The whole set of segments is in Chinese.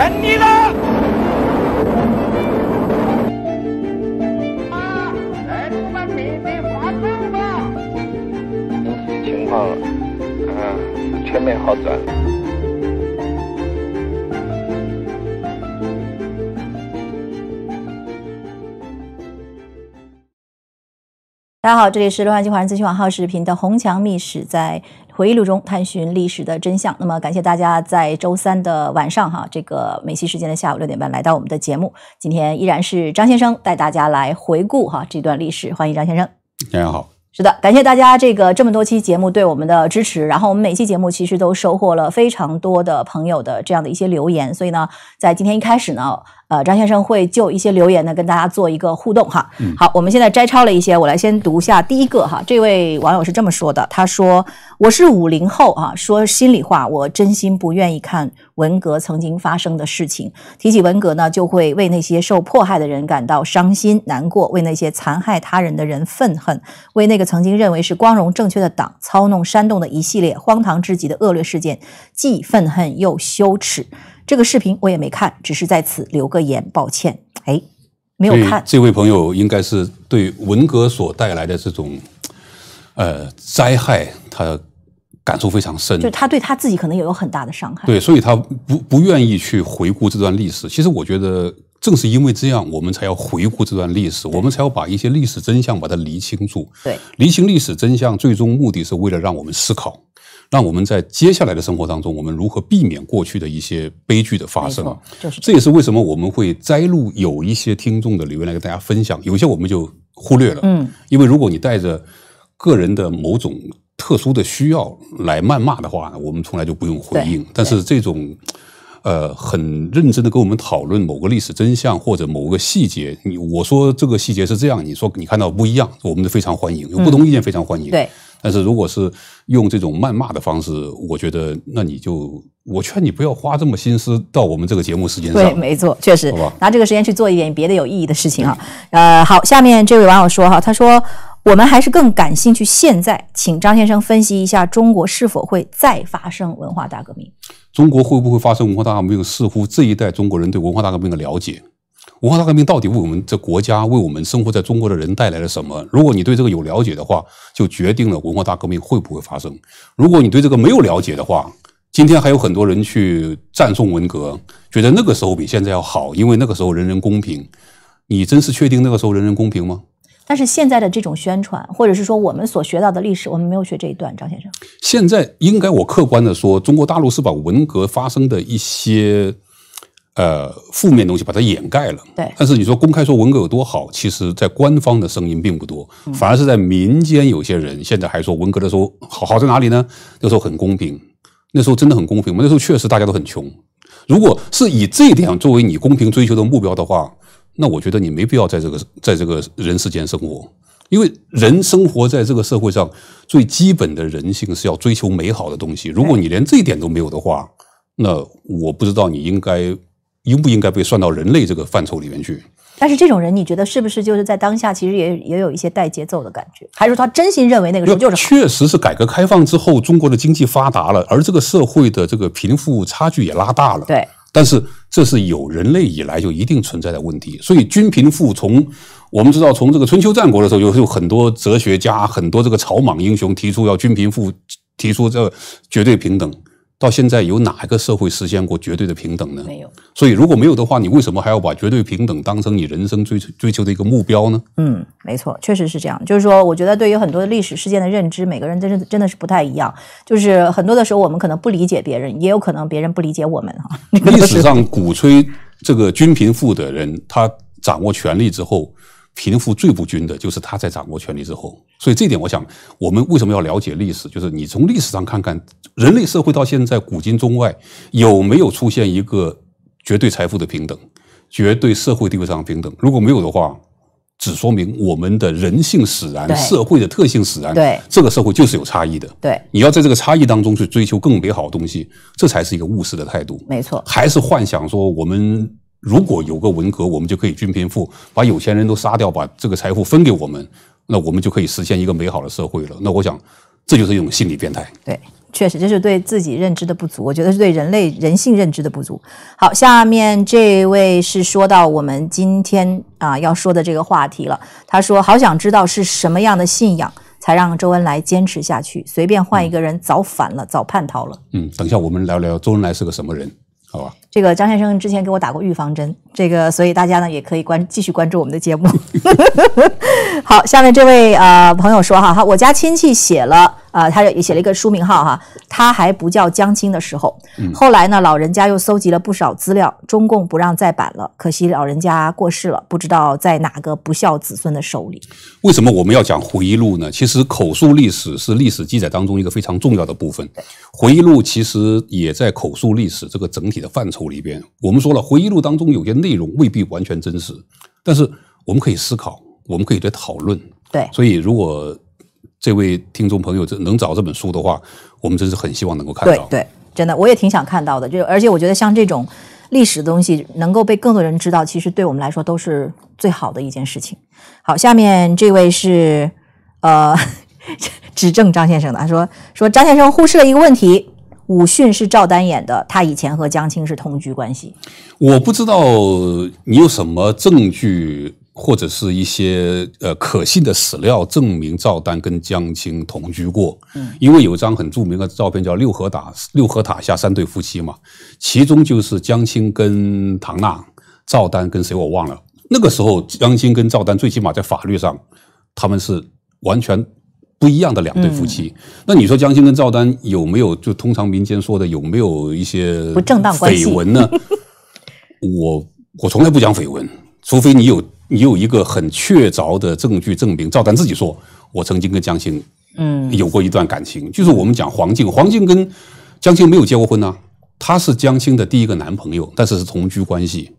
胜你了！啊，们，吧！情况全面好转。大家好，这里是洛阳矶华人资讯网号视频的红墙密史在。回忆录中探寻历史的真相。那么，感谢大家在周三的晚上，哈，这个美西时间的下午六点半来到我们的节目。今天依然是张先生带大家来回顾哈这段历史，欢迎张先生。先生好，是的，感谢大家这个这么多期节目对我们的支持。然后我们每期节目其实都收获了非常多的朋友的这样的一些留言。所以呢，在今天一开始呢。呃，张先生会就一些留言呢，跟大家做一个互动哈。好，我们现在摘抄了一些，我来先读一下第一个哈。这位网友是这么说的，他说：“我是五零后啊，说心里话，我真心不愿意看文革曾经发生的事情。提起文革呢，就会为那些受迫害的人感到伤心难过，为那些残害他人的人愤恨，为那个曾经认为是光荣正确的党操弄煽动的一系列荒唐至极的恶劣事件，既愤恨又羞耻。”这个视频我也没看，只是在此留个言，抱歉，哎，没有看。这位朋友应该是对文革所带来的这种呃灾害，他感触非常深。就他对他自己可能也有很大的伤害。对，所以他不不愿意去回顾这段历史。其实我觉得，正是因为这样，我们才要回顾这段历史，我们才要把一些历史真相把它厘清楚。对，厘清历史真相，最终目的是为了让我们思考。那我们在接下来的生活当中，我们如何避免过去的一些悲剧的发生？就是。这也是为什么我们会摘录有一些听众的留言来跟大家分享，有些我们就忽略了。嗯，因为如果你带着个人的某种特殊的需要来谩骂的话，我们从来就不用回应。但是这种，呃，很认真的跟我们讨论某个历史真相或者某个细节，你我说这个细节是这样，你说你看到不一样，我们都非常欢迎，有不同意见非常欢迎。对。但是如果是用这种谩骂的方式，我觉得那你就我劝你不要花这么心思到我们这个节目时间上。对，没错，确实，拿这个时间去做一点别的有意义的事情啊。呃，好，下面这位网友说哈，他说我们还是更感兴趣。现在，请张先生分析一下中国是否会再发生文化大革命？中国会不会发生文化大革命？似乎这一代中国人对文化大革命的了解。文化大革命到底为我们这国家、为我们生活在中国的人带来了什么？如果你对这个有了解的话，就决定了文化大革命会不会发生。如果你对这个没有了解的话，今天还有很多人去赞颂文革，觉得那个时候比现在要好，因为那个时候人人公平。你真是确定那个时候人人公平吗？但是现在的这种宣传，或者是说我们所学到的历史，我们没有学这一段，张先生。现在应该我客观的说，中国大陆是把文革发生的一些。呃，负面东西把它掩盖了。对。但是你说公开说文革有多好，其实，在官方的声音并不多，反而是在民间有些人现在还说文革的时候好好在哪里呢？那时候很公平，那时候真的很公平吗？那时候确实大家都很穷。如果是以这一点作为你公平追求的目标的话，那我觉得你没必要在这个在这个人世间生活，因为人生活在这个社会上最基本的人性是要追求美好的东西。如果你连这一点都没有的话，那我不知道你应该。应不应该被算到人类这个范畴里面去？但是这种人，你觉得是不是就是在当下，其实也也有一些带节奏的感觉？还是他真心认为那个人就是？确实是改革开放之后，中国的经济发达了，而这个社会的这个贫富差距也拉大了。对。但是这是有人类以来就一定存在的问题。所以均贫富，从我们知道，从这个春秋战国的时候，有有很多哲学家、很多这个草莽英雄提出要均贫富，提出这绝对平等，到现在有哪一个社会实现过绝对的平等呢？没有。所以如果没有的话，你为什么还要把绝对平等当成你人生追求追求的一个目标呢？嗯，没错，确实是这样。就是说，我觉得对于很多历史事件的认知，每个人真是真的是不太一样。就是很多的时候，我们可能不理解别人，也有可能别人不理解我们。哈，历史上鼓吹这个均贫富的人，他掌握权力之后，贫富最不均的就是他在掌握权力之后。所以这点，我想我们为什么要了解历史？就是你从历史上看看，人类社会到现在，古今中外有没有出现一个？绝对财富的平等，绝对社会地位上的平等。如果没有的话，只说明我们的人性使然，社会的特性使然。对，这个社会就是有差异的。对，你要在这个差异当中去追求更美好的东西，这才是一个务实的态度。没错，还是幻想说我们如果有个文革，我们就可以均贫富，把有钱人都杀掉，把这个财富分给我们，那我们就可以实现一个美好的社会了。那我想这就是一种心理变态。对。确实，这是对自己认知的不足，我觉得是对人类人性认知的不足。好，下面这位是说到我们今天啊要说的这个话题了。他说：“好想知道是什么样的信仰才让周恩来坚持下去，随便换一个人早反了，早叛逃了。”嗯，等一下我们聊聊周恩来是个什么人，好吧？这个张先生之前给我打过预防针，这个所以大家呢也可以关继续关注我们的节目。好，下面这位啊朋友说：“哈哈，我家亲戚写了。”啊，他也写了一个书名号哈，他还不叫江青的时候，后来呢，老人家又搜集了不少资料，中共不让再版了，可惜老人家过世了，不知道在哪个不孝子孙的手里。为什么我们要讲回忆录呢？其实口述历史是历史记载当中一个非常重要的部分，回忆录其实也在口述历史这个整体的范畴里边。我们说了，回忆录当中有些内容未必完全真实，但是我们可以思考，我们可以对讨论。对，所以如果。这位听众朋友，这能找这本书的话，我们真是很希望能够看到。对，真的，我也挺想看到的。就而且我觉得，像这种历史的东西，能够被更多人知道，其实对我们来说都是最好的一件事情。好，下面这位是呃指证张先生的，他说说张先生忽视了一个问题：武训是赵丹演的，他以前和江青是同居关系。我不知道你有什么证据。或者是一些呃可信的史料证明赵丹跟江青同居过，嗯，因为有张很著名的照片叫六合塔，六合塔下三对夫妻嘛，其中就是江青跟唐娜，赵丹跟谁我忘了。那个时候江青跟赵丹最起码在法律上他们是完全不一样的两对夫妻。那你说江青跟赵丹有没有就通常民间说的有没有一些不正当绯闻呢？我我从来不讲绯闻，除非你有。你有一个很确凿的证据证明赵丹自己说，我曾经跟江青嗯有过一段感情，就是我们讲黄静，黄静跟江青没有结过婚呢，他是江青的第一个男朋友，但是是同居关系，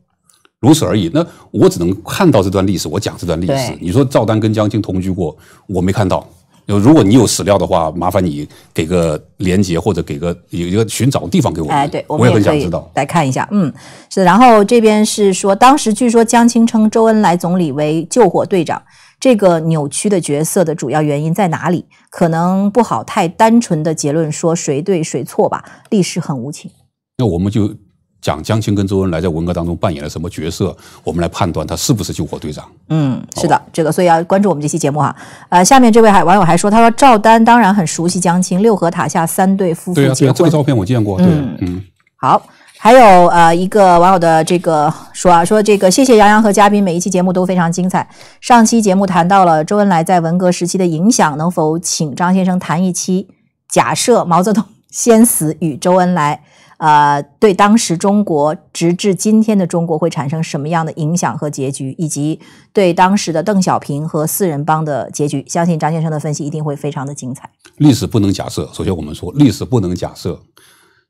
如此而已。那我只能看到这段历史，我讲这段历史。你说赵丹跟江青同居过，我没看到。就如果你有史料的话，麻烦你给个连接或者给个一个寻找地方给我。哎，对，我们也很想知道，来看一下。嗯，是。然后这边是说，当时据说江青称周恩来总理为救火队长，这个扭曲的角色的主要原因在哪里？可能不好太单纯的结论说谁对谁错吧，历史很无情。那我们就。讲江青跟周恩来在文革当中扮演了什么角色？我们来判断他是不是救火队长。嗯，是的，这个所以要关注我们这期节目啊。呃，下面这位还网友还说，他说赵丹当然很熟悉江青，六合塔下三对夫妇。对啊，这个照片我见过。对，嗯。好，还有呃一个网友的这个说啊，说这个谢谢杨洋和嘉宾，每一期节目都非常精彩。上期节目谈到了周恩来在文革时期的影响，能否请张先生谈一期？假设毛泽东先死与周恩来。呃，对当时中国，直至今天的中国会产生什么样的影响和结局，以及对当时的邓小平和四人帮的结局，相信张先生的分析一定会非常的精彩。历史不能假设。首先，我们说历史不能假设。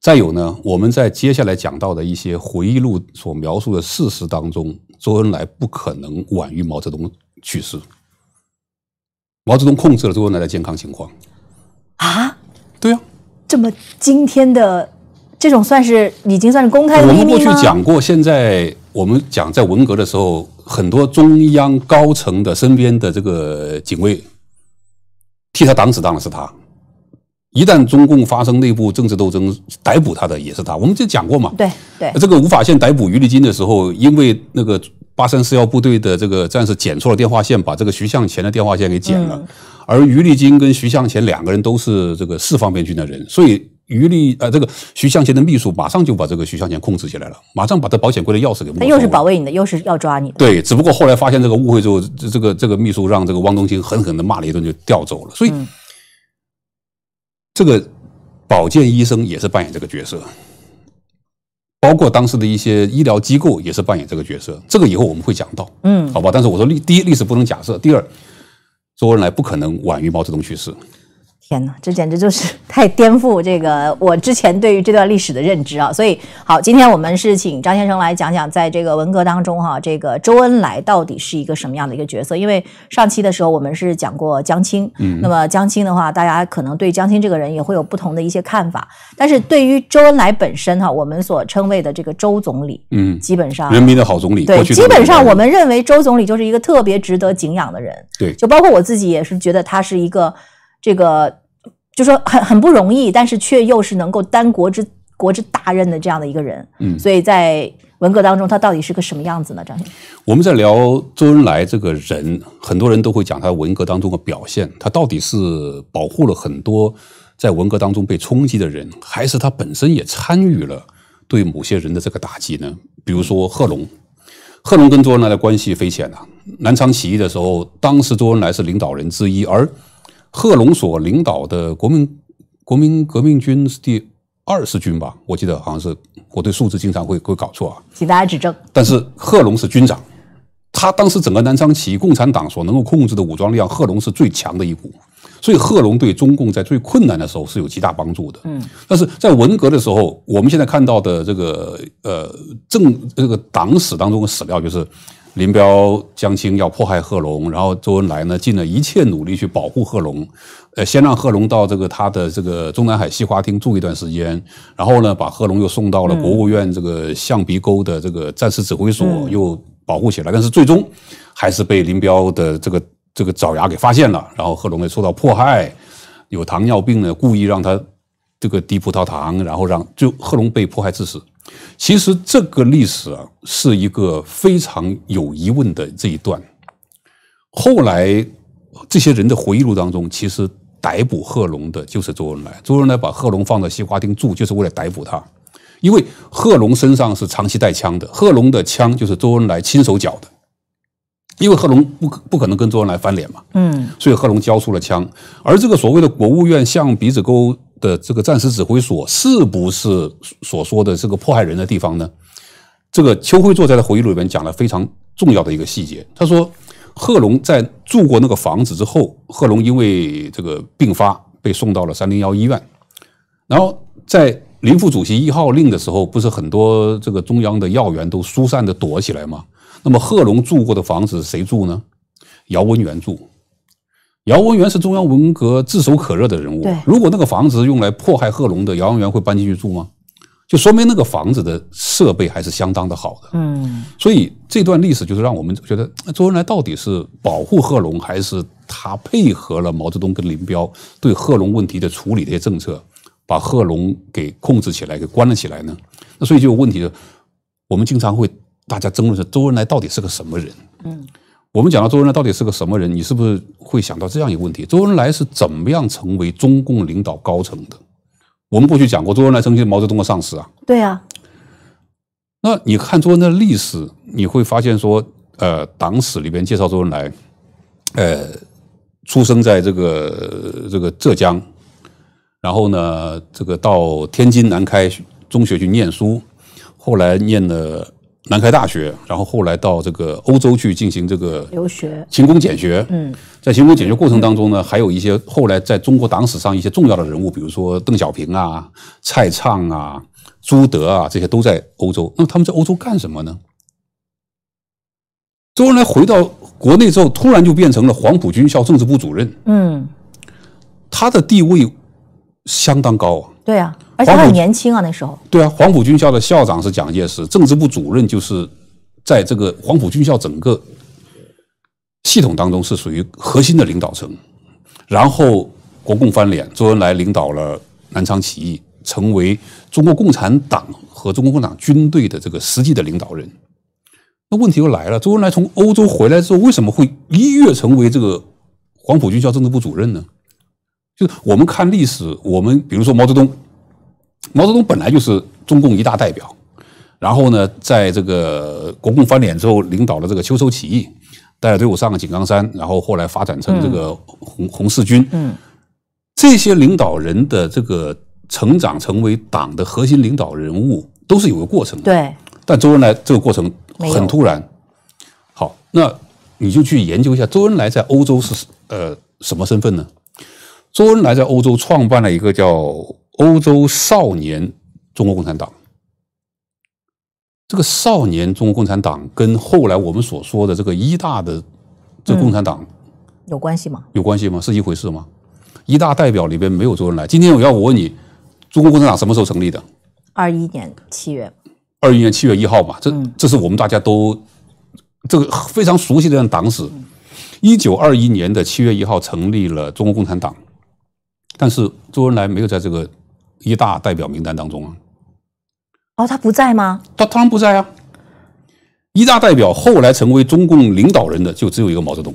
再有呢，我们在接下来讲到的一些回忆录所描述的事实当中，周恩来不可能晚于毛泽东去世。毛泽东控制了周恩来的健康情况。啊，对啊，这么惊天的。这种算是已经算是公开的秘密我们过去讲过，现在我们讲在文革的时候，很多中央高层的身边的这个警卫替他挡死，挡的是他。一旦中共发生内部政治斗争，逮捕他的也是他。我们就讲过嘛。对对。这个吴法宪逮捕于立金的时候，因为那个八三四幺部队的这个战士剪错了电话线，把这个徐向前的电话线给剪了，而于立金跟徐向前两个人都是这个四方面军的人，所以。余力，呃，这个徐向前的秘书马上就把这个徐向前控制起来了，马上把他保险柜的钥匙给他那又是保卫你的，又是要抓你。对，只不过后来发现这个误会之后，这个这个秘书让这个汪东兴狠狠地骂了一顿，就调走了。所以，这个保健医生也是扮演这个角色，包括当时的一些医疗机构也是扮演这个角色。这个以后我们会讲到，嗯，好吧。但是我说，历第一历史不能假设，第二，周恩来不可能晚于毛泽东去世。天哪，这简直就是 太颠覆这个我之前对于这段历史的认知啊！所以好，今天我们是请张先生来讲讲，在这个文革当中哈，这个周恩来到底是一个什么样的一个角色？因为上期的时候我们是讲过江青，嗯，那么江青的话，大家可能对江青这个人也会有不同的一些看法，但是对于周恩来本身哈，我们所称谓的这个周总理，嗯，基本上人民的好总理，对，基本上我们认为周总理就是一个特别值得敬仰的人，对，就包括我自己也是觉得他是一个这个。就说很很不容易，但是却又是能够担国之国之大任的这样的一个人。嗯，所以在文革当中，他到底是个什么样子呢？张生，我们在聊周恩来这个人，很多人都会讲他文革当中的表现，他到底是保护了很多在文革当中被冲击的人，还是他本身也参与了对某些人的这个打击呢？比如说贺龙，贺龙跟周恩来的关系匪浅呐。南昌起义的时候，当时周恩来是领导人之一，而贺龙所领导的国民国民革命军是第二十军吧？我记得好像是，我对数字经常会会搞错啊，请大家指正。但是贺龙是军长，他当时整个南昌起义，共产党所能够控制的武装力量，贺龙是最强的一股，所以贺龙对中共在最困难的时候是有极大帮助的。嗯，但是在文革的时候，我们现在看到的这个呃政这个党史当中的史料就是。林彪、江青要迫害贺龙，然后周恩来呢，尽了一切努力去保护贺龙。呃，先让贺龙到这个他的这个中南海西花厅住一段时间，然后呢，把贺龙又送到了国务院这个象鼻沟的这个战时指挥所，又保护起来。但是最终还是被林彪的这个这个爪牙给发现了，然后贺龙也受到迫害。有糖尿病呢，故意让他这个低葡萄糖，然后让就贺龙被迫害致死。其实这个历史啊，是一个非常有疑问的这一段。后来这些人的回忆录当中，其实逮捕贺龙的就是周恩来。周恩来把贺龙放到西花厅住，就是为了逮捕他，因为贺龙身上是长期带枪的。贺龙的枪就是周恩来亲手缴的，因为贺龙不不可能跟周恩来翻脸嘛。嗯。所以贺龙交出了枪，而这个所谓的国务院向鼻子沟。的这个战时指挥所是不是所说的这个迫害人的地方呢？这个邱辉作在的回忆录里面讲了非常重要的一个细节，他说，贺龙在住过那个房子之后，贺龙因为这个病发被送到了三零幺医院。然后在林副主席一号令的时候，不是很多这个中央的要员都疏散的躲起来吗？那么贺龙住过的房子谁住呢？姚文元住。姚文元是中央文革炙手可热的人物。如果那个房子用来迫害贺龙的，姚文元会搬进去住吗？就说明那个房子的设备还是相当的好的。嗯，所以这段历史就是让我们觉得，周恩来到底是保护贺龙，还是他配合了毛泽东跟林彪对贺龙问题的处理这些政策，把贺龙给控制起来，给关了起来呢？那所以就有问题了。我们经常会大家争论说，周恩来到底是个什么人？嗯。我们讲到周恩来到底是个什么人，你是不是会想到这样一个问题：周恩来是怎么样成为中共领导高层的？我们过去讲过，周恩来曾经是毛泽东的上司啊。对啊。那你看周恩来的历史，你会发现说，呃，党史里边介绍周恩来，呃，出生在这个这个浙江，然后呢，这个到天津南开中学去念书，后来念了。南开大学，然后后来到这个欧洲去进行这个留学、勤工俭学。嗯，在勤工俭学过程当中呢，还有一些后来在中国党史上一些重要的人物，比如说邓小平啊、蔡畅啊、朱德啊，这些都在欧洲。那么他们在欧洲干什么呢？周恩来回到国内之后，突然就变成了黄埔军校政治部主任。嗯，他的地位相当高啊。对呀。而且很年轻啊，那时候。对啊，黄埔军校的校长是蒋介石，政治部主任就是，在这个黄埔军校整个系统当中是属于核心的领导层。然后国共翻脸，周恩来领导了南昌起义，成为中国共产党和中国共产党军队的这个实际的领导人。那问题又来了，周恩来从欧洲回来之后，为什么会一跃成为这个黄埔军校政治部主任呢？就是我们看历史，我们比如说毛泽东。毛泽东本来就是中共一大代表，然后呢，在这个国共翻脸之后，领导了这个秋收起义，带着队伍上了井冈山，然后后来发展成这个红红四军。嗯，这些领导人的这个成长成为党的核心领导人物，都是有个过程的。对。但周恩来这个过程很突然。好，那你就去研究一下周恩来在欧洲是呃什么身份呢？周恩来在欧洲创办了一个叫。欧洲少年中国共产党，这个少年中国共产党跟后来我们所说的这个一大的这个共产党有关系吗？有关系吗？是一回事吗？一大代表里边没有周恩来。今天我要我问你，中国共产党什么时候成立的？二一年七月。二一年七月一号嘛，这这是我们大家都这个非常熟悉的党史。一九二一年的七月一号成立了中国共产党，但是周恩来没有在这个。一大代表名单当中啊，哦，他不在吗？他当然不在啊。一大代表后来成为中共领导人的就只有一个毛泽东。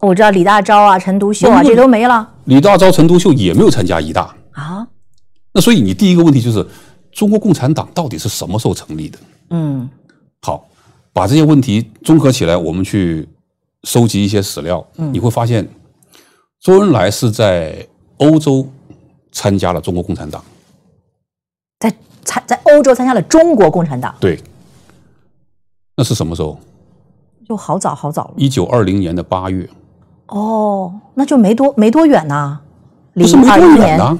我知道李大钊啊、陈独秀啊，这都没了。李大钊、陈独秀也没有参加一大啊。那所以你第一个问题就是，中国共产党到底是什么时候成立的？嗯，好，把这些问题综合起来，我们去收集一些史料，你会发现，周恩来是在欧洲。参加了中国共产党，在参在欧洲参加了中国共产党。对，那是什么时候？就好早好早了。一九二零年的八月。哦，那就没多没多远呐，零二年。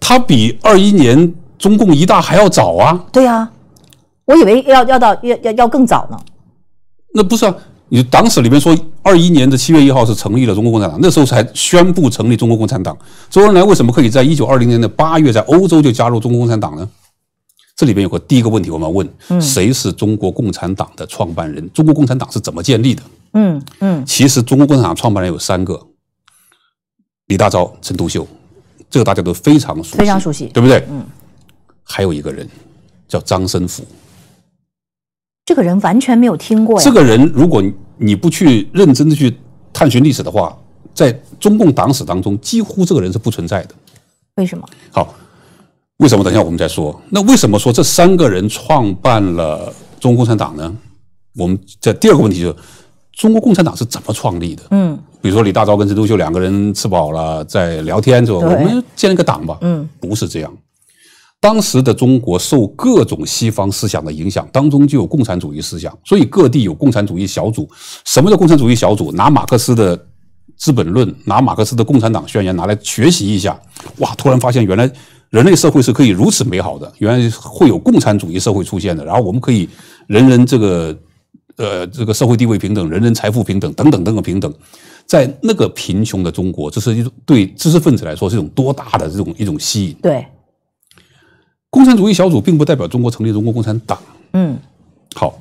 他比二一年中共一大还要早啊。对呀，我以为要要到要要要更早呢。那不是啊，你党史里面说。二一年的七月一号是成立了中国共产党，那时候才宣布成立中国共产党。周恩来为什么可以在一九二零年的八月在欧洲就加入中国共产党呢？这里边有个第一个问题，我们要问：谁是中国共产党的创办人？中国共产党是怎么建立的？嗯嗯，其实中国共产党创办人有三个：李大钊、陈独秀，这个大家都非常熟悉，非常熟悉，对不对？嗯，还有一个人叫张申府，这个人完全没有听过呀。这个人如果你不去认真的去探寻历史的话，在中共党史当中，几乎这个人是不存在的。为什么？好，为什么？等一下我们再说。那为什么说这三个人创办了中国共产党呢？我们在第二个问题就是中国共产党是怎么创立的？嗯，比如说李大钊跟陈独秀两个人吃饱了在聊天是吧？我们建一个党吧？嗯，不是这样。当时的中国受各种西方思想的影响，当中就有共产主义思想，所以各地有共产主义小组。什么叫共产主义小组？拿马克思的《资本论》，拿马克思的《共产党宣言》拿来学习一下，哇！突然发现，原来人类社会是可以如此美好的，原来会有共产主义社会出现的。然后我们可以人人这个呃这个社会地位平等，人人财富平等，等等等等平等。在那个贫穷的中国，这是一种对知识分子来说，是一种多大的这种一种吸引？对。共产主义小组并不代表中国成立中国共产党。嗯，好，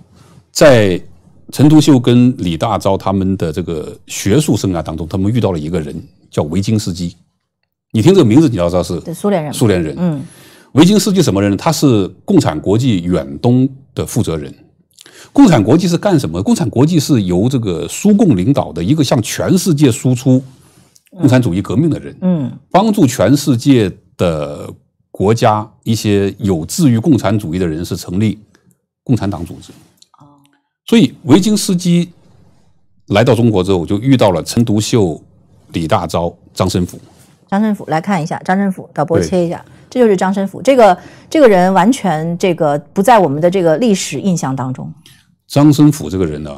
在陈独秀跟李大钊他们的这个学术生涯当中，他们遇到了一个人叫维京斯基。你听这个名字，你要知道是苏联人。苏联人，嗯，维京斯基什么人呢？他是共产国际远东的负责人。共产国际是干什么？共产国际是由这个苏共领导的一个向全世界输出共产主义革命的人，嗯，帮助全世界的。国家一些有志于共产主义的人士成立共产党组织，哦，所以维京斯基来到中国之后，就遇到了陈独秀、李大钊、张申府。张申府，来看一下张申府，导播切一下，这就是张申府。这个这个人完全这个不在我们的这个历史印象当中。张申府这个人呢，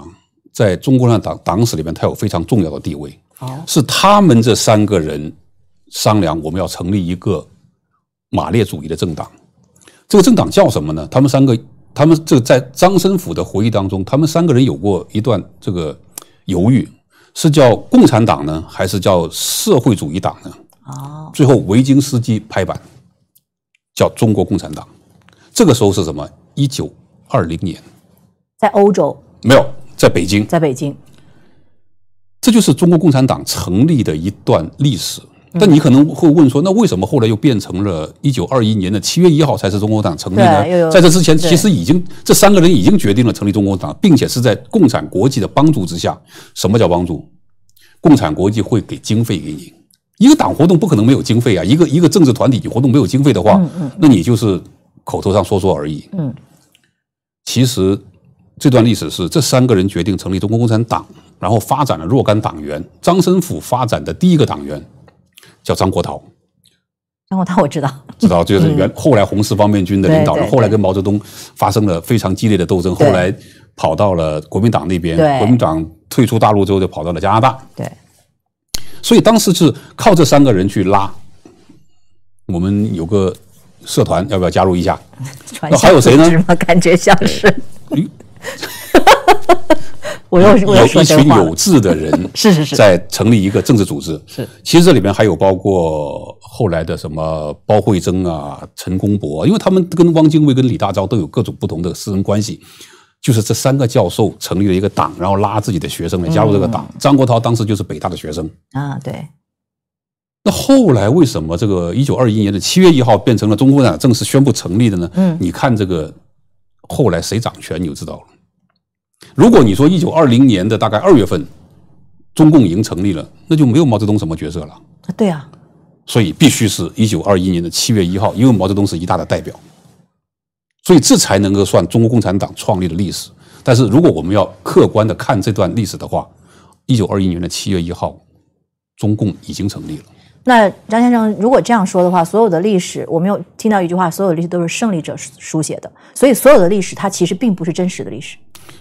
在中国共产党史里面，他有非常重要的地位。哦、是他们这三个人商量，我们要成立一个。马列主义的政党，这个政党叫什么呢？他们三个，他们这在张申府的回忆当中，他们三个人有过一段这个犹豫，是叫共产党呢，还是叫社会主义党呢？哦，最后维京斯基拍板，叫中国共产党。这个时候是什么？一九二零年，在欧洲没有，在北京，在北京，这就是中国共产党成立的一段历史。但你可能会问说，那为什么后来又变成了一九二一年的七月一号才是中国党成立呢？在这之前，其实已经这三个人已经决定了成立中国党，并且是在共产国际的帮助之下。什么叫帮助？共产国际会给经费给你。一个党活动不可能没有经费啊！一个一个政治团体活动没有经费的话，那你就是口头上说说而已。嗯，其实这段历史是这三个人决定成立中国共产党，然后发展了若干党员。张申府发展的第一个党员。叫张国焘，张国焘我知道，知道就是原后来红四方面军的领导人，后来跟毛泽东发生了非常激烈的斗争，后来跑到了国民党那边，国民党退出大陆之后就跑到了加拿大，对。所以当时是靠这三个人去拉，我们有个社团，要不要加入一下？还有谁呢？感觉像是。我要一群有志的人，是是是，在成立一个政治组织。是，其实这里面还有包括后来的什么包惠僧啊、陈公博，因为他们跟汪精卫、跟李大钊都有各种不同的私人关系。就是这三个教授成立了一个党，然后拉自己的学生来加入这个党。张国焘当时就是北大的学生啊，对。那后来为什么这个一九二一年的七月一号变成了中国共产党正式宣布成立的呢？嗯，你看这个后来谁掌权你就知道了。如果你说一九二零年的大概二月份，中共已经成立了，那就没有毛泽东什么角色了啊？对啊，所以必须是一九二一年的七月一号，因为毛泽东是一大的代表，所以这才能够算中国共产党创立的历史。但是如果我们要客观的看这段历史的话，一九二一年的七月一号，中共已经成立了。那张先生，如果这样说的话，所有的历史，我们有听到一句话，所有的历史都是胜利者书写的，所以所有的历史它其实并不是真实的历史。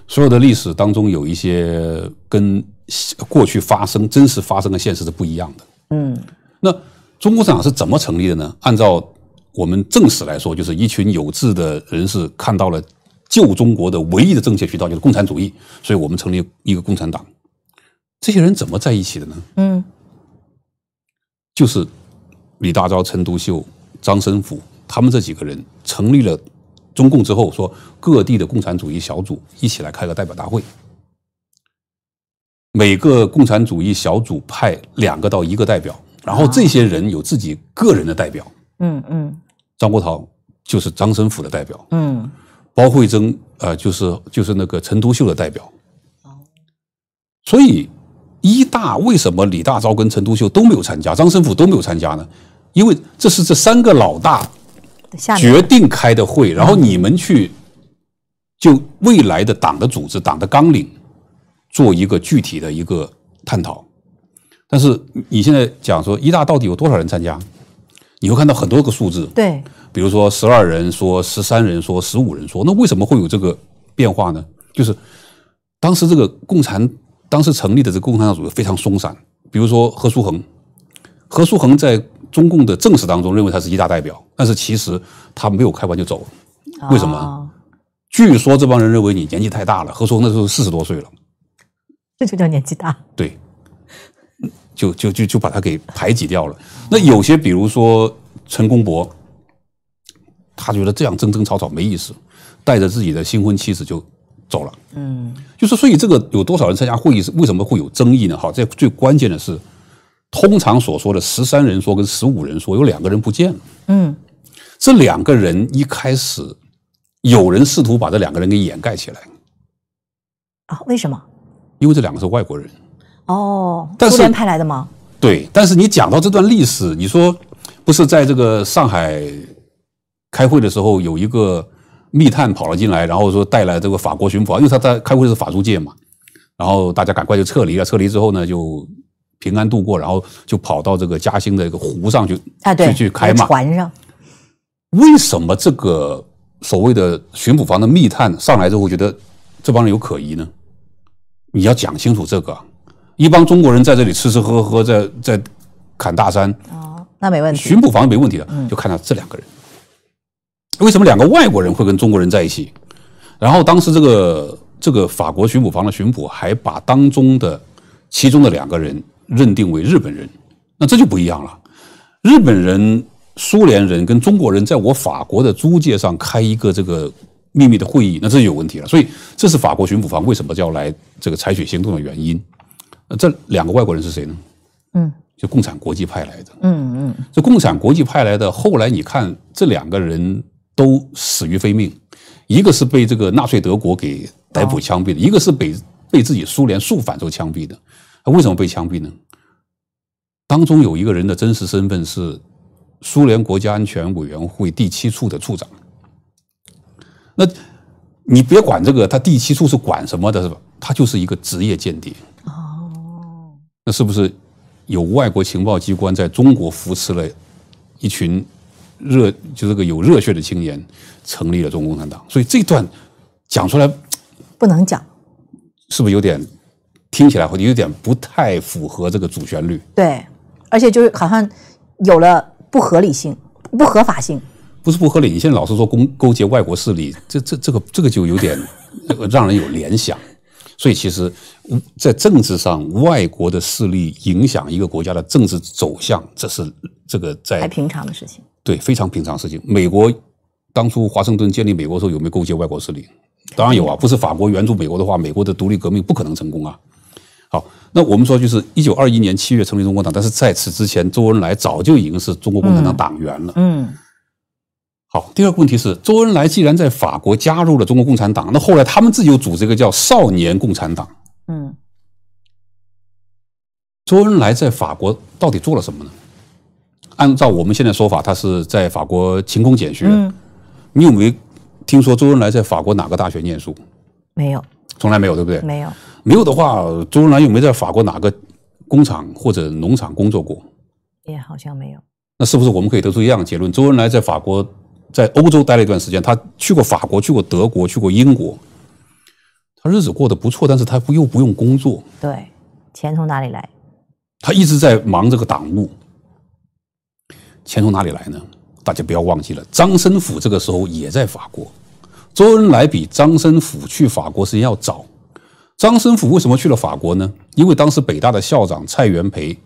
所有的历史当中有一些跟过去发生、真实发生的现实是不一样的。嗯，那中国共产党是怎么成立的呢？按照我们正史来说，就是一群有志的人士看到了旧中国的唯一的正确渠道就是共产主义，所以我们成立一个共产党。这些人怎么在一起的呢？嗯。就是李大钊、陈独秀、张申府他们这几个人成立了中共之后，说各地的共产主义小组一起来开个代表大会，每个共产主义小组派两个到一个代表，然后这些人有自己个人的代表。嗯嗯。张国焘就是张申府的代表。嗯。包惠贞呃就是就是那个陈独秀的代表。哦。所以。一大为什么李大钊跟陈独秀都没有参加，张申府都没有参加呢？因为这是这三个老大决定开的会，然后你们去就未来的党的组织、党的纲领做一个具体的一个探讨。但是你现在讲说一大到底有多少人参加，你会看到很多个数字，对，比如说十二人，说十三人，说十五人，说那为什么会有这个变化呢？就是当时这个共产。当时成立的这个共产党组织非常松散，比如说何叔衡，何叔衡在中共的正史当中认为他是一大代表，但是其实他没有开完就走了，为什么？据说这帮人认为你年纪太大了，何叔衡那时候四十多岁了，这就叫年纪大，对，就就就就把他给排挤掉了。那有些比如说陈公博，他觉得这样争争吵吵没意思，带着自己的新婚妻子就。走了，嗯，就是所以这个有多少人参加会议是为什么会有争议呢？哈，这最关键的是，通常所说的十三人说跟十五人说有两个人不见了，嗯，这两个人一开始有人试图把这两个人给掩盖起来，啊，为什么？因为这两个是外国人，哦，苏联派来的吗？对，但是你讲到这段历史，你说不是在这个上海开会的时候有一个。密探跑了进来，然后说带来这个法国巡捕，因为他在开会是法租界嘛，然后大家赶快就撤离了。撤离之后呢，就平安度过，然后就跑到这个嘉兴的一个湖上去，去去开嘛船上。为什么这个所谓的巡捕房的密探上来之后觉得这帮人有可疑呢？你要讲清楚这个，一帮中国人在这里吃吃喝喝，在在砍大山，哦，那没问题，巡捕房没问题的，就看到这两个人。为什么两个外国人会跟中国人在一起？然后当时这个这个法国巡捕房的巡捕还把当中的其中的两个人认定为日本人，那这就不一样了。日本人、苏联人跟中国人在我法国的租界上开一个这个秘密的会议，那这就有问题了。所以这是法国巡捕房为什么叫来这个采取行动的原因。那这两个外国人是谁呢？嗯，就共产国际派来的。嗯嗯，这共产国际派来的，后来你看这两个人。都死于非命，一个是被这个纳粹德国给逮捕枪毙的，一个是被被自己苏联肃反时枪毙的。他为什么被枪毙呢？当中有一个人的真实身份是苏联国家安全委员会第七处的处长。那，你别管这个，他第七处是管什么的，是吧？他就是一个职业间谍。哦。那是不是有外国情报机关在中国扶持了一群？热就这个有热血的青年，成立了中国共产党。所以这段讲出来不能讲，是不是有点听起来会有点不太符合这个主旋律？对，而且就是好像有了不合理性、不合法性，不是不合理。你现在老是说勾勾结外国势力，这这这个这个就有点让人有联想。所以其实，在政治上，外国的势力影响一个国家的政治走向，这是这个在还平常的事情。对，非常平常事情。美国当初华盛顿建立美国时候，有没有勾结外国势力？当然有啊，不是法国援助美国的话，美国的独立革命不可能成功啊。好，那我们说就是一九二一年七月成立中国党，但是在此之前，周恩来早就已经是中国共产党党员了。嗯。好，第二个问题是，周恩来既然在法国加入了中国共产党，那后来他们自己又组织一个叫少年共产党。嗯。周恩来在法国到底做了什么呢？按照我们现在说法，他是在法国勤工俭学。嗯，你有没有听说周恩来在法国哪个大学念书？没有，从来没有，对不对？没有，没有的话，周恩来又没在法国哪个工厂或者农场工作过，也好像没有。那是不是我们可以得出一样的结论？周恩来在法国，在欧洲待了一段时间，他去过法国，去过德国，去过英国，他日子过得不错，但是他又不用工作，对，钱从哪里来？他一直在忙这个党务。钱从哪里来呢？大家不要忘记了，张申府这个时候也在法国。周恩来比张申府去法国时间要早。张申府为什么去了法国呢？因为当时北大的校长蔡元培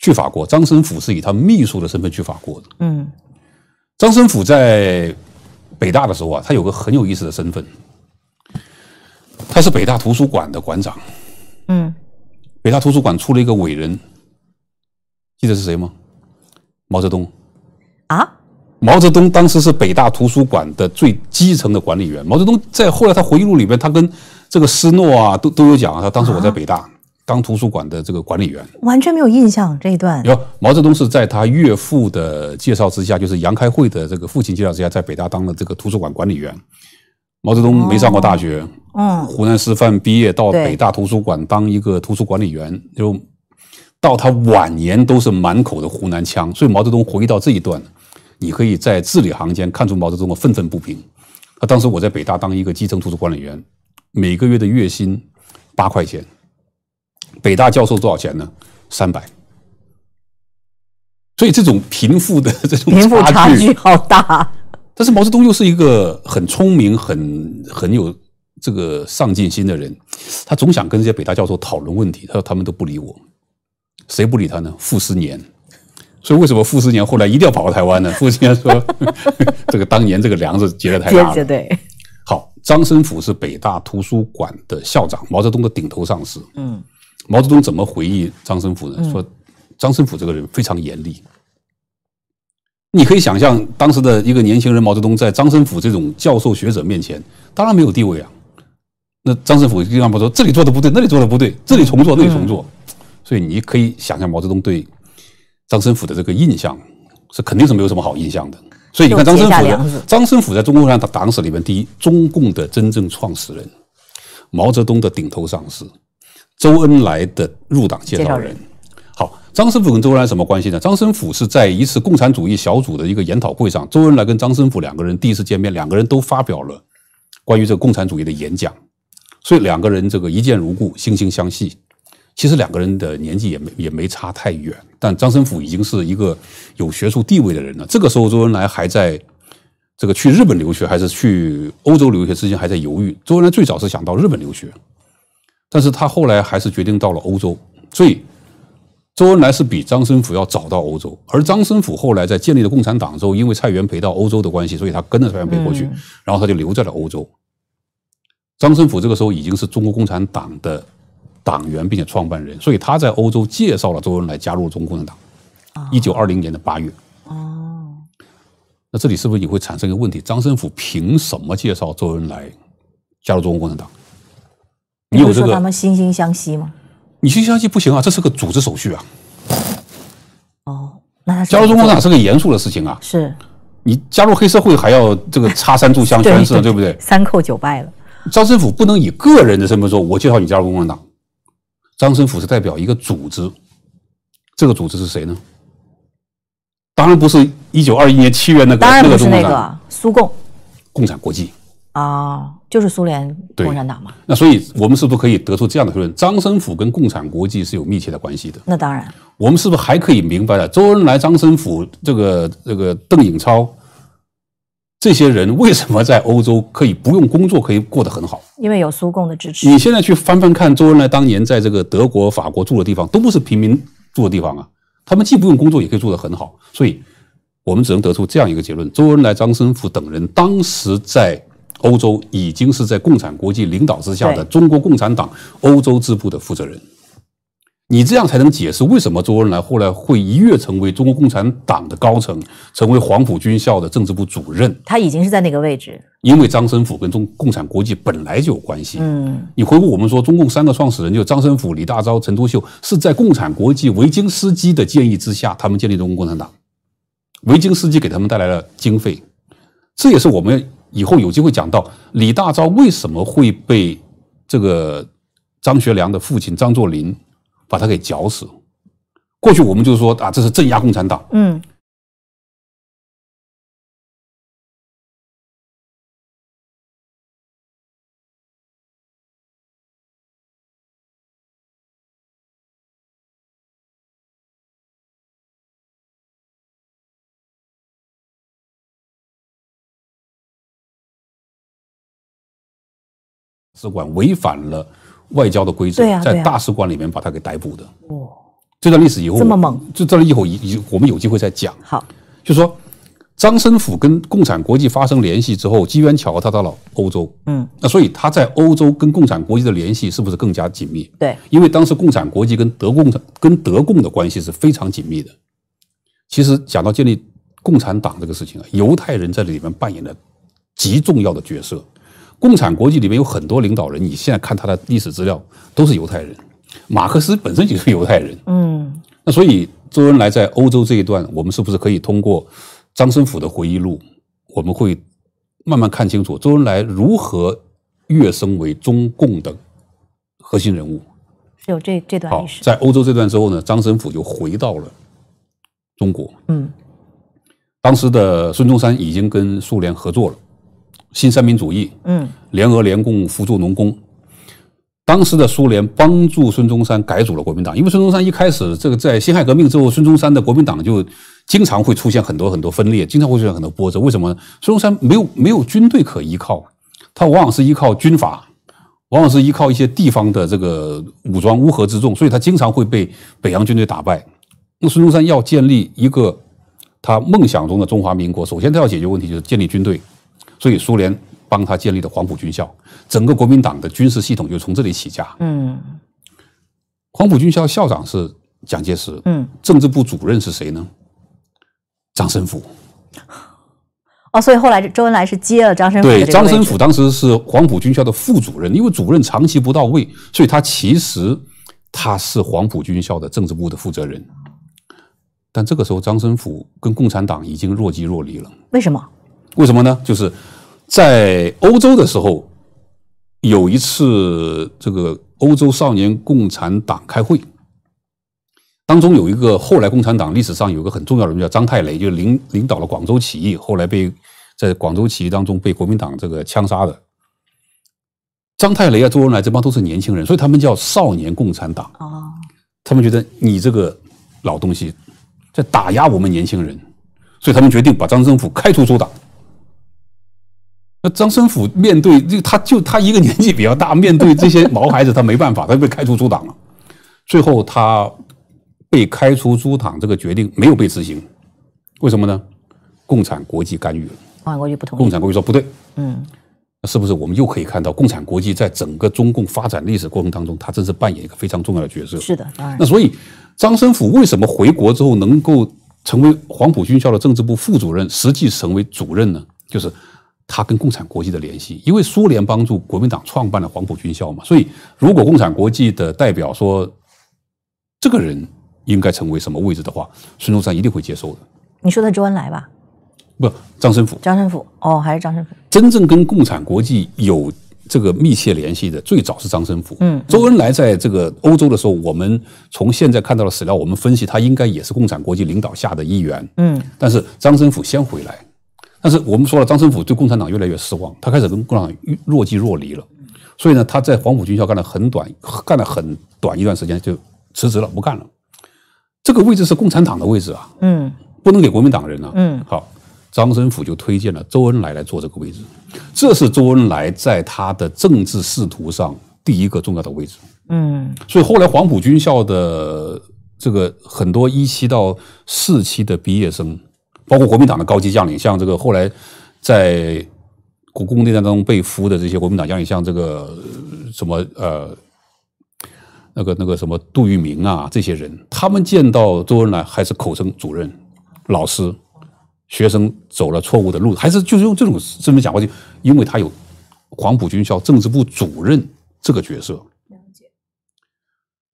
去法国，张申府是以他秘书的身份去法国的。嗯。张申府在北大的时候啊，他有个很有意思的身份，他是北大图书馆的馆长。嗯。北大图书馆出了一个伟人，记得是谁吗？毛泽东，啊，毛泽东当时是北大图书馆的最基层的管理员。毛泽东在后来他回忆录里面，他跟这个斯诺啊都都有讲啊，他当时我在北大当图书馆的这个管理员，完全没有印象这一段。有毛泽东是在他岳父的介绍之下，就是杨开慧的这个父亲介绍之下，在北大当了这个图书馆管理员。毛泽东没上过大学，嗯，湖南师范毕业到北大图书馆当一个图书管理员就。到他晚年都是满口的湖南腔，所以毛泽东回忆到这一段，你可以在字里行间看出毛泽东的愤愤不平。他当时我在北大当一个基层图书管理员，每个月的月薪八块钱，北大教授多少钱呢？三百。所以这种贫富的这种贫富差距好大。但是毛泽东又是一个很聪明、很很有这个上进心的人，他总想跟这些北大教授讨论问题，他说他们都不理我。谁不理他呢？傅斯年，所以为什么傅斯年后来一定要跑到台湾呢？傅斯年说：“ 这个当年这个梁子结得太大了。”对。好，张申府是北大图书馆的校长，毛泽东的顶头上司。嗯。毛泽东怎么回忆张申府呢？说张申府这个人非常严厉。你可以想象，当时的一个年轻人毛泽东，在张申府这种教授学者面前，当然没有地位啊。那张申府经常不说这里做的不对，那里做的不对，这里重做，那里重做。对，你可以想象毛泽东对张申府的这个印象是肯定是没有什么好印象的。所以你看，张申府，张申府在中共党史里面，第一，中共的真正创始人，毛泽东的顶头上司，周恩来的入党介绍人。好，张申府跟周恩来什么关系呢？张申府是在一次共产主义小组的一个研讨会上，周恩来跟张申府两个人第一次见面，两个人都发表了关于这个共产主义的演讲，所以两个人这个一见如故，惺惺相惜。其实两个人的年纪也没也没差太远，但张申府已经是一个有学术地位的人了。这个时候，周恩来还在这个去日本留学还是去欧洲留学之间还在犹豫。周恩来最早是想到日本留学，但是他后来还是决定到了欧洲。所以，周恩来是比张申府要早到欧洲。而张申府后来在建立了共产党之后，因为蔡元培到欧洲的关系，所以他跟着蔡元培过去，然后他就留在了欧洲。张申府这个时候已经是中国共产党的。党员并且创办人，所以他在欧洲介绍了周恩来加入中国共产党。一九二零年的八月。哦，那这里是不是也会产生一个问题？张申府凭什么介绍周恩来加入中国共产党？你有这个？他们惺惺相惜吗？你惺惺相惜不行啊，这是个组织手续啊。哦，那他加入中国共产党是个严肃的事情啊。是。你加入黑社会还要这个插三炷香、宣誓，对不对？三叩九拜了。张申府不能以个人的身份说：“我介绍你加入共产党。”张申府是代表一个组织，这个组织是谁呢？当然不是一九二一年七月那个那个共产苏共，共产国际。哦，就是苏联共产党嘛。那所以我们是不是可以得出这样的结论：张申府跟共产国际是有密切的关系的？那当然。我们是不是还可以明白了周恩来、张申府这个这个邓颖超？这些人为什么在欧洲可以不用工作可以过得很好？因为有苏共的支持。你现在去翻翻看周恩来当年在这个德国、法国住的地方，都不是平民住的地方啊。他们既不用工作也可以住得很好，所以我们只能得出这样一个结论：周恩来、张申府等人当时在欧洲已经是在共产国际领导之下的中国共产党欧洲支部的负责人。你这样才能解释为什么周恩来后来会一跃成为中国共产党的高层，成为黄埔军校的政治部主任。他已经是在那个位置。因为张申府跟中共产国际本来就有关系。嗯，你回顾我们说中共三个创始人就张申府、李大钊、陈独秀是在共产国际维京斯基的建议之下，他们建立中国共产党。维京斯基给他们带来了经费，这也是我们以后有机会讲到李大钊为什么会被这个张学良的父亲张作霖。把他给绞死。过去我们就是说啊，这是镇压共产党。嗯，只管违反了。外交的规则，在大使馆里面把他给逮捕的。哦，这段历史以后这么猛，这这以后，以以我们有机会再讲。好，就说张申府跟共产国际发生联系之后，机缘巧合他到了欧洲。嗯，那所以他在欧洲跟共产国际的联系是不是更加紧密？对，因为当时共产国际跟德共、跟德共的关系是非常紧密的。其实讲到建立共产党这个事情啊，犹太人在里面扮演了极重要的角色。共产国际里面有很多领导人，你现在看他的历史资料都是犹太人，马克思本身就是犹太人，嗯，那所以周恩来在欧洲这一段，我们是不是可以通过张申府的回忆录，我们会慢慢看清楚周恩来如何跃升为中共的核心人物，是有这这段历史。在欧洲这段之后呢，张申府就回到了中国，嗯，当时的孙中山已经跟苏联合作了。新三民主义，嗯，联俄联共扶助农工。当时的苏联帮助孙中山改组了国民党，因为孙中山一开始这个在辛亥革命之后，孙中山的国民党就经常会出现很多很多分裂，经常会出现很多波折。为什么？孙中山没有没有军队可依靠，他往往是依靠军阀，往往是依靠一些地方的这个武装乌合之众，所以他经常会被北洋军队打败。那孙中山要建立一个他梦想中的中华民国，首先他要解决问题就是建立军队。所以，苏联帮他建立的黄埔军校，整个国民党的军事系统就从这里起家。嗯，黄埔军校校长是蒋介石。嗯，政治部主任是谁呢？张申府。哦，所以后来周恩来是接了张申府。对，张申府当时是黄埔军校的副主任，因为主任长期不到位，所以他其实他是黄埔军校的政治部的负责人。但这个时候，张申府跟共产党已经若即若离了。为什么？为什么呢？就是在欧洲的时候，有一次这个欧洲少年共产党开会，当中有一个后来共产党历史上有个很重要的人叫张太雷，就领领导了广州起义，后来被在广州起义当中被国民党这个枪杀的。张太雷啊，周恩来这帮都是年轻人，所以他们叫少年共产党。他们觉得你这个老东西在打压我们年轻人，所以他们决定把张政府开除出党。那张申府面对这，他就他一个年纪比较大，面对这些毛孩子，他没办法，他被开除出党了。最后，他被开除出党这个决定没有被执行，为什么呢？共产国际干预了。共产国际不同意。共产国际说不对。嗯，是不是我们又可以看到，共产国际在整个中共发展历史过程当中，他真是扮演一个非常重要的角色？是的，当然。那所以，张申府为什么回国之后能够成为黄埔军校的政治部副主任，实际成为主任呢？就是。他跟共产国际的联系，因为苏联帮助国民党创办了黄埔军校嘛，所以如果共产国际的代表说，这个人应该成为什么位置的话，孙中山一定会接受的。你说的周恩来吧？不，张申府。张申府，哦，还是张申府。真正跟共产国际有这个密切联系的，最早是张申府。嗯，周恩来在这个欧洲的时候，我们从现在看到的史料，我们分析他应该也是共产国际领导下的一员。嗯，但是张申府先回来。但是我们说了，张申府对共产党越来越失望，他开始跟共产党若即若离了。所以呢，他在黄埔军校干了很短，干了很短一段时间就辞职了，不干了。这个位置是共产党的位置啊，嗯，不能给国民党人啊，嗯。好，张申府就推荐了周恩来来做这个位置，这是周恩来在他的政治仕途上第一个重要的位置。嗯，所以后来黄埔军校的这个很多一期到四期的毕业生。包括国民党的高级将领，像这个后来在国共内战当中被俘的这些国民党将领，像这个什么呃那个那个什么杜聿明啊，这些人，他们见到周恩来还是口称主任、老师、学生，走了错误的路，还是就是用这种身份讲话，就因为他有黄埔军校政治部主任这个角色。了解。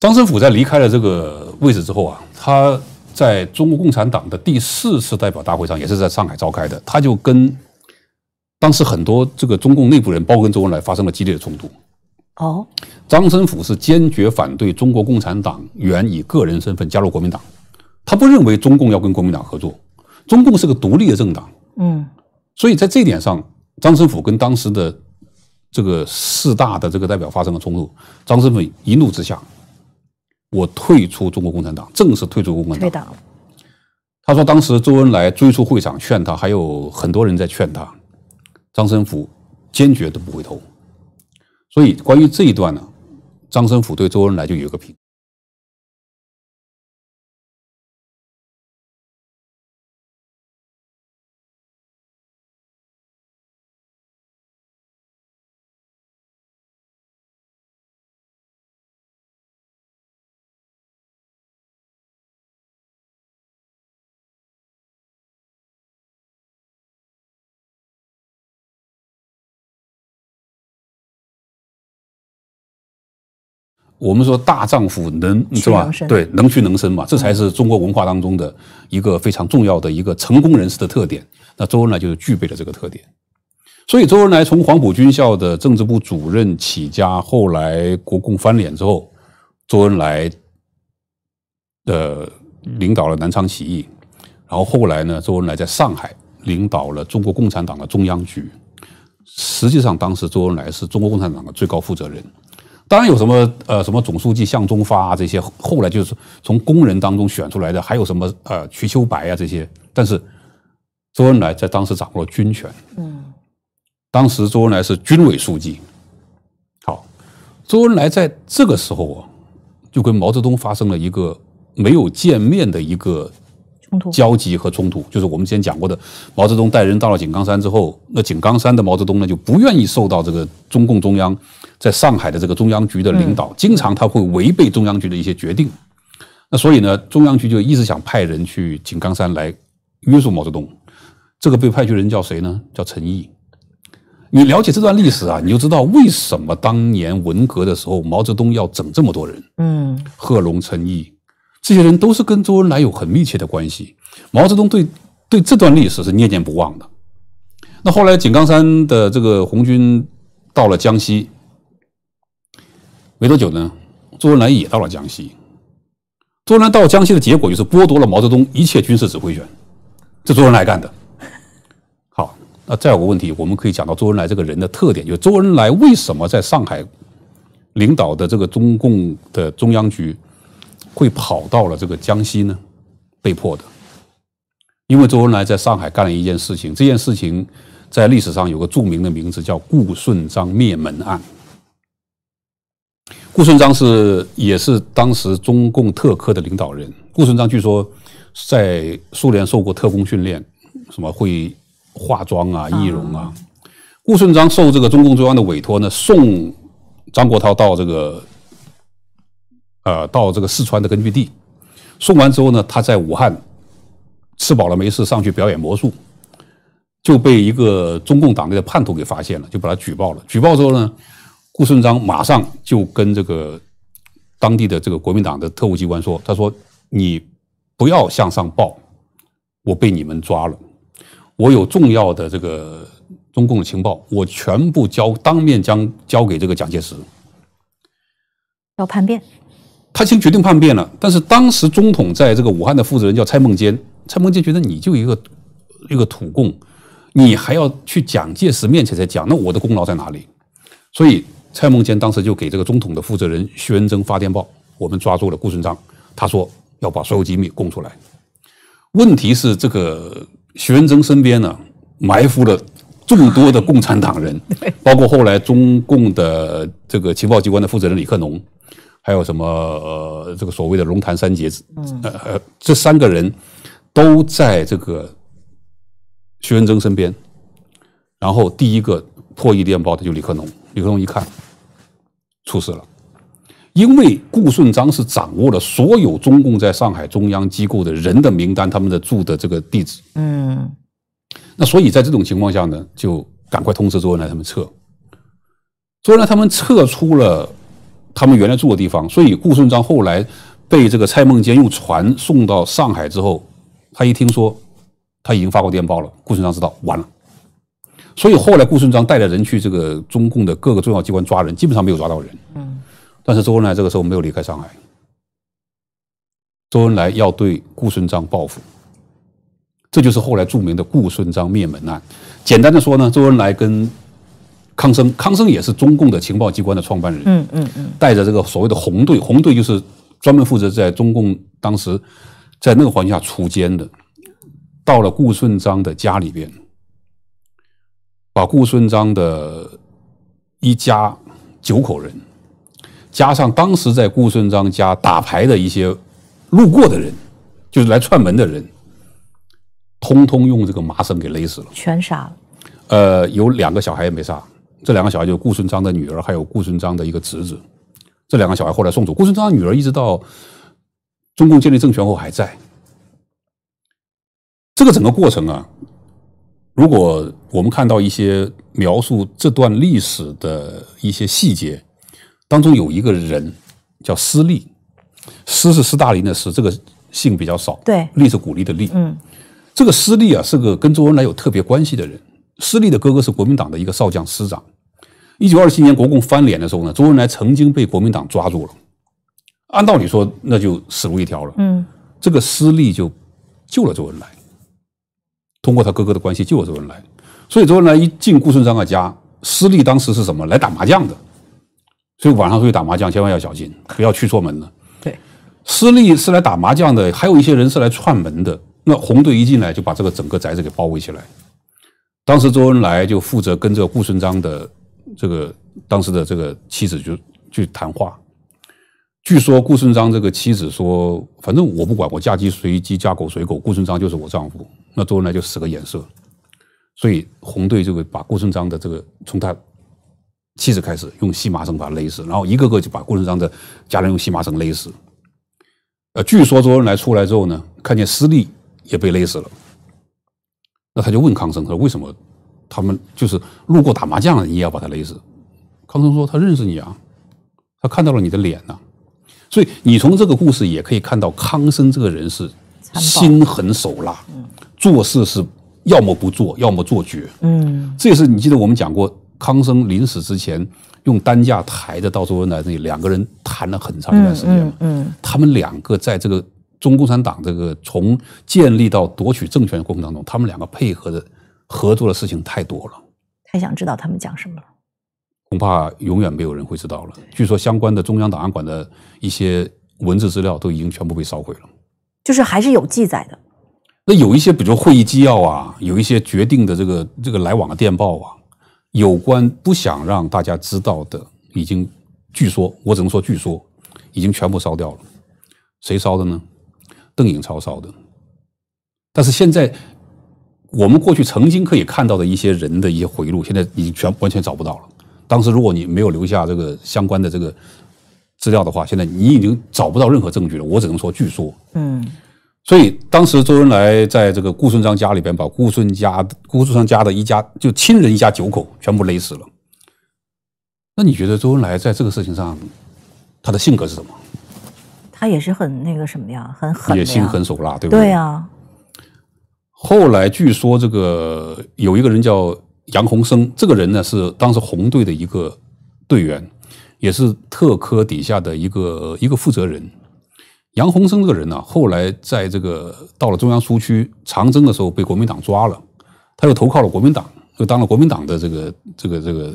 张申府在离开了这个位置之后啊，他。在中国共产党的第四次代表大会上，也是在上海召开的，他就跟当时很多这个中共内部人，包括跟周恩来发生了激烈的冲突。哦，张申府是坚决反对中国共产党员以个人身份加入国民党，他不认为中共要跟国民党合作，中共是个独立的政党。嗯，所以在这一点上，张申府跟当时的这个四大的这个代表发生了冲突，张申府一怒之下。我退出中国共产党，正式退出共产党。他说，当时周恩来追出会场劝他，还有很多人在劝他，张申府坚决都不回头。所以，关于这一段呢，张申府对周恩来就有一个评。我们说大丈夫能是吧？对，能屈能伸嘛，这才是中国文化当中的一个非常重要的一个成功人士的特点。那周恩来就是具备了这个特点。所以周恩来从黄埔军校的政治部主任起家，后来国共翻脸之后，周恩来的领导了南昌起义，然后后来呢，周恩来在上海领导了中国共产党的中央局。实际上，当时周恩来是中国共产党的最高负责人。当然有什么呃什么总书记向忠发这些后来就是从工人当中选出来的，还有什么呃瞿秋白啊这些。但是周恩来在当时掌握了军权，嗯，当时周恩来是军委书记。好，周恩来在这个时候啊，就跟毛泽东发生了一个没有见面的一个交集和冲突，就是我们之前讲过的，毛泽东带人到了井冈山之后，那井冈山的毛泽东呢就不愿意受到这个中共中央。在上海的这个中央局的领导，经常他会违背中央局的一些决定，那所以呢，中央局就一直想派人去井冈山来约束毛泽东。这个被派去人叫谁呢？叫陈毅。你了解这段历史啊，你就知道为什么当年文革的时候毛泽东要整这么多人。嗯，贺龙、陈毅这些人都是跟周恩来有很密切的关系。毛泽东对对这段历史是念念不忘的。那后来井冈山的这个红军到了江西。没多久呢，周恩来也到了江西。周恩来到江西的结果就是剥夺了毛泽东一切军事指挥权，这周恩来干的。好，那再有个问题，我们可以讲到周恩来这个人的特点，就是周恩来为什么在上海领导的这个中共的中央局会跑到了这个江西呢？被迫的，因为周恩来在上海干了一件事情，这件事情在历史上有个著名的名字叫顾顺章灭门案。顾顺章是也是当时中共特科的领导人。顾顺章据说在苏联受过特工训练，什么会化妆啊、易容啊。顾顺章受这个中共中央的委托呢，送张国焘到这个呃，到这个四川的根据地。送完之后呢，他在武汉吃饱了没事上去表演魔术，就被一个中共党内的叛徒给发现了，就把他举报了。举报之后呢？顾顺章马上就跟这个当地的这个国民党的特务机关说：“他说你不要向上报，我被你们抓了，我有重要的这个中共的情报，我全部交当面将交给这个蒋介石。”要叛变，他已经决定叛变了。但是当时中统在这个武汉的负责人叫蔡孟坚，蔡孟坚觉得你就一个一个土共，你还要去蒋介石面前再讲，那我的功劳在哪里？所以。蔡孟坚当时就给这个总统的负责人徐恩曾发电报：“我们抓住了顾顺章，他说要把所有机密供出来。”问题是，这个徐恩曾身边呢埋伏了众多的共产党人，包括后来中共的这个情报机关的负责人李克农，还有什么这个所谓的“龙潭三杰”？呃，这三个人都在这个徐恩曾身边。然后，第一个破译电报的就李克农。李克农一看。出事了，因为顾顺章是掌握了所有中共在上海中央机构的人的名单，他们的住的这个地址。嗯，那所以在这种情况下呢，就赶快通知周恩来他们撤。周恩来他们撤出了，他们原来住的地方。所以顾顺章后来被这个蔡孟坚用船送到上海之后，他一听说他已经发过电报了，顾顺章知道完了。所以后来顾顺章带着人去这个中共的各个重要机关抓人，基本上没有抓到人。嗯。但是周恩来这个时候没有离开上海。周恩来要对顾顺章报复，这就是后来著名的顾顺章灭门案。简单的说呢，周恩来跟康生，康生也是中共的情报机关的创办人。嗯嗯嗯。带着这个所谓的红队，红队就是专门负责在中共当时在那个环境下锄奸的，到了顾顺章的家里边。把顾顺章的一家九口人，加上当时在顾顺章家打牌的一些路过的人，就是来串门的人，通通用这个麻绳给勒死了，全杀了。呃，有两个小孩也没杀，这两个小孩就是顾顺章的女儿，还有顾顺章的一个侄子，这两个小孩后来送走。顾顺章女儿一直到中共建立政权后还在。这个整个过程啊。如果我们看到一些描述这段历史的一些细节，当中有一个人叫斯利，斯是斯大林的斯，这个姓比较少。对，利是鼓励的利。嗯，这个斯利啊是个跟周恩来有特别关系的人。斯利的哥哥是国民党的一个少将师长。一九二七年国共翻脸的时候呢，周恩来曾经被国民党抓住了，按道理说那就死路一条了。嗯，这个斯利就救了周恩来。通过他哥哥的关系救了周恩来，所以周恩来一进顾顺章的家，私立当时是什么来打麻将的，所以晚上出去打麻将千万要小心，不要去错门了。对，私立是来打麻将的，还有一些人是来串门的。那红队一进来就把这个整个宅子给包围起来。当时周恩来就负责跟这个顾顺章的这个当时的这个妻子就去谈话。据说顾顺章这个妻子说：“反正我不管，我嫁鸡随鸡，嫁狗随狗，顾顺章就是我丈夫。”那周恩来就使个眼色，所以红队这个把顾顺章的这个从他妻子开始用细麻绳把他勒死，然后一个个就把顾顺章的家人用细麻绳勒死。呃，据说周恩来出来之后呢，看见施力也被勒死了，那他就问康生，他说为什么他们就是路过打麻将也要把他勒死？康生说他认识你啊，他看到了你的脸呐。所以你从这个故事也可以看到康生这个人是心狠手辣。嗯。做事是，要么不做，要么做绝。嗯，这也是你记得我们讲过，康生临死之前用担架抬着到周恩来那里，两个人谈了很长一段时间嗯，他们两个在这个中共产党这个从建立到夺取政权过程当中，他们两个配合的、合作的事情太多了。太想知道他们讲什么了，恐怕永远没有人会知道了。据说相关的中央档案馆的一些文字资料都已经全部被烧毁了，就是还是有记载的。那有一些，比如会议纪要啊，有一些决定的这个这个来往的电报啊，有关不想让大家知道的，已经据说，我只能说据说，已经全部烧掉了。谁烧的呢？邓颖超烧的。但是现在，我们过去曾经可以看到的一些人的一些回路，录，现在已经全完全找不到了。当时如果你没有留下这个相关的这个资料的话，现在你已经找不到任何证据了。我只能说据说，嗯。所以当时周恩来在这个顾顺章家里边，把顾顺家、顾顺章家的一家就亲人一家九口全部勒死了。那你觉得周恩来在这个事情上，他的性格是什么？他也是很那个什么呀，很狠。也心狠手辣，对不对？对呀。后来据说这个有一个人叫杨洪生，这个人呢是当时红队的一个队员，也是特科底下的一个一个负责人。杨洪生这个人呢，后来在这个到了中央苏区长征的时候被国民党抓了，他又投靠了国民党，又当了国民党的这个这个这个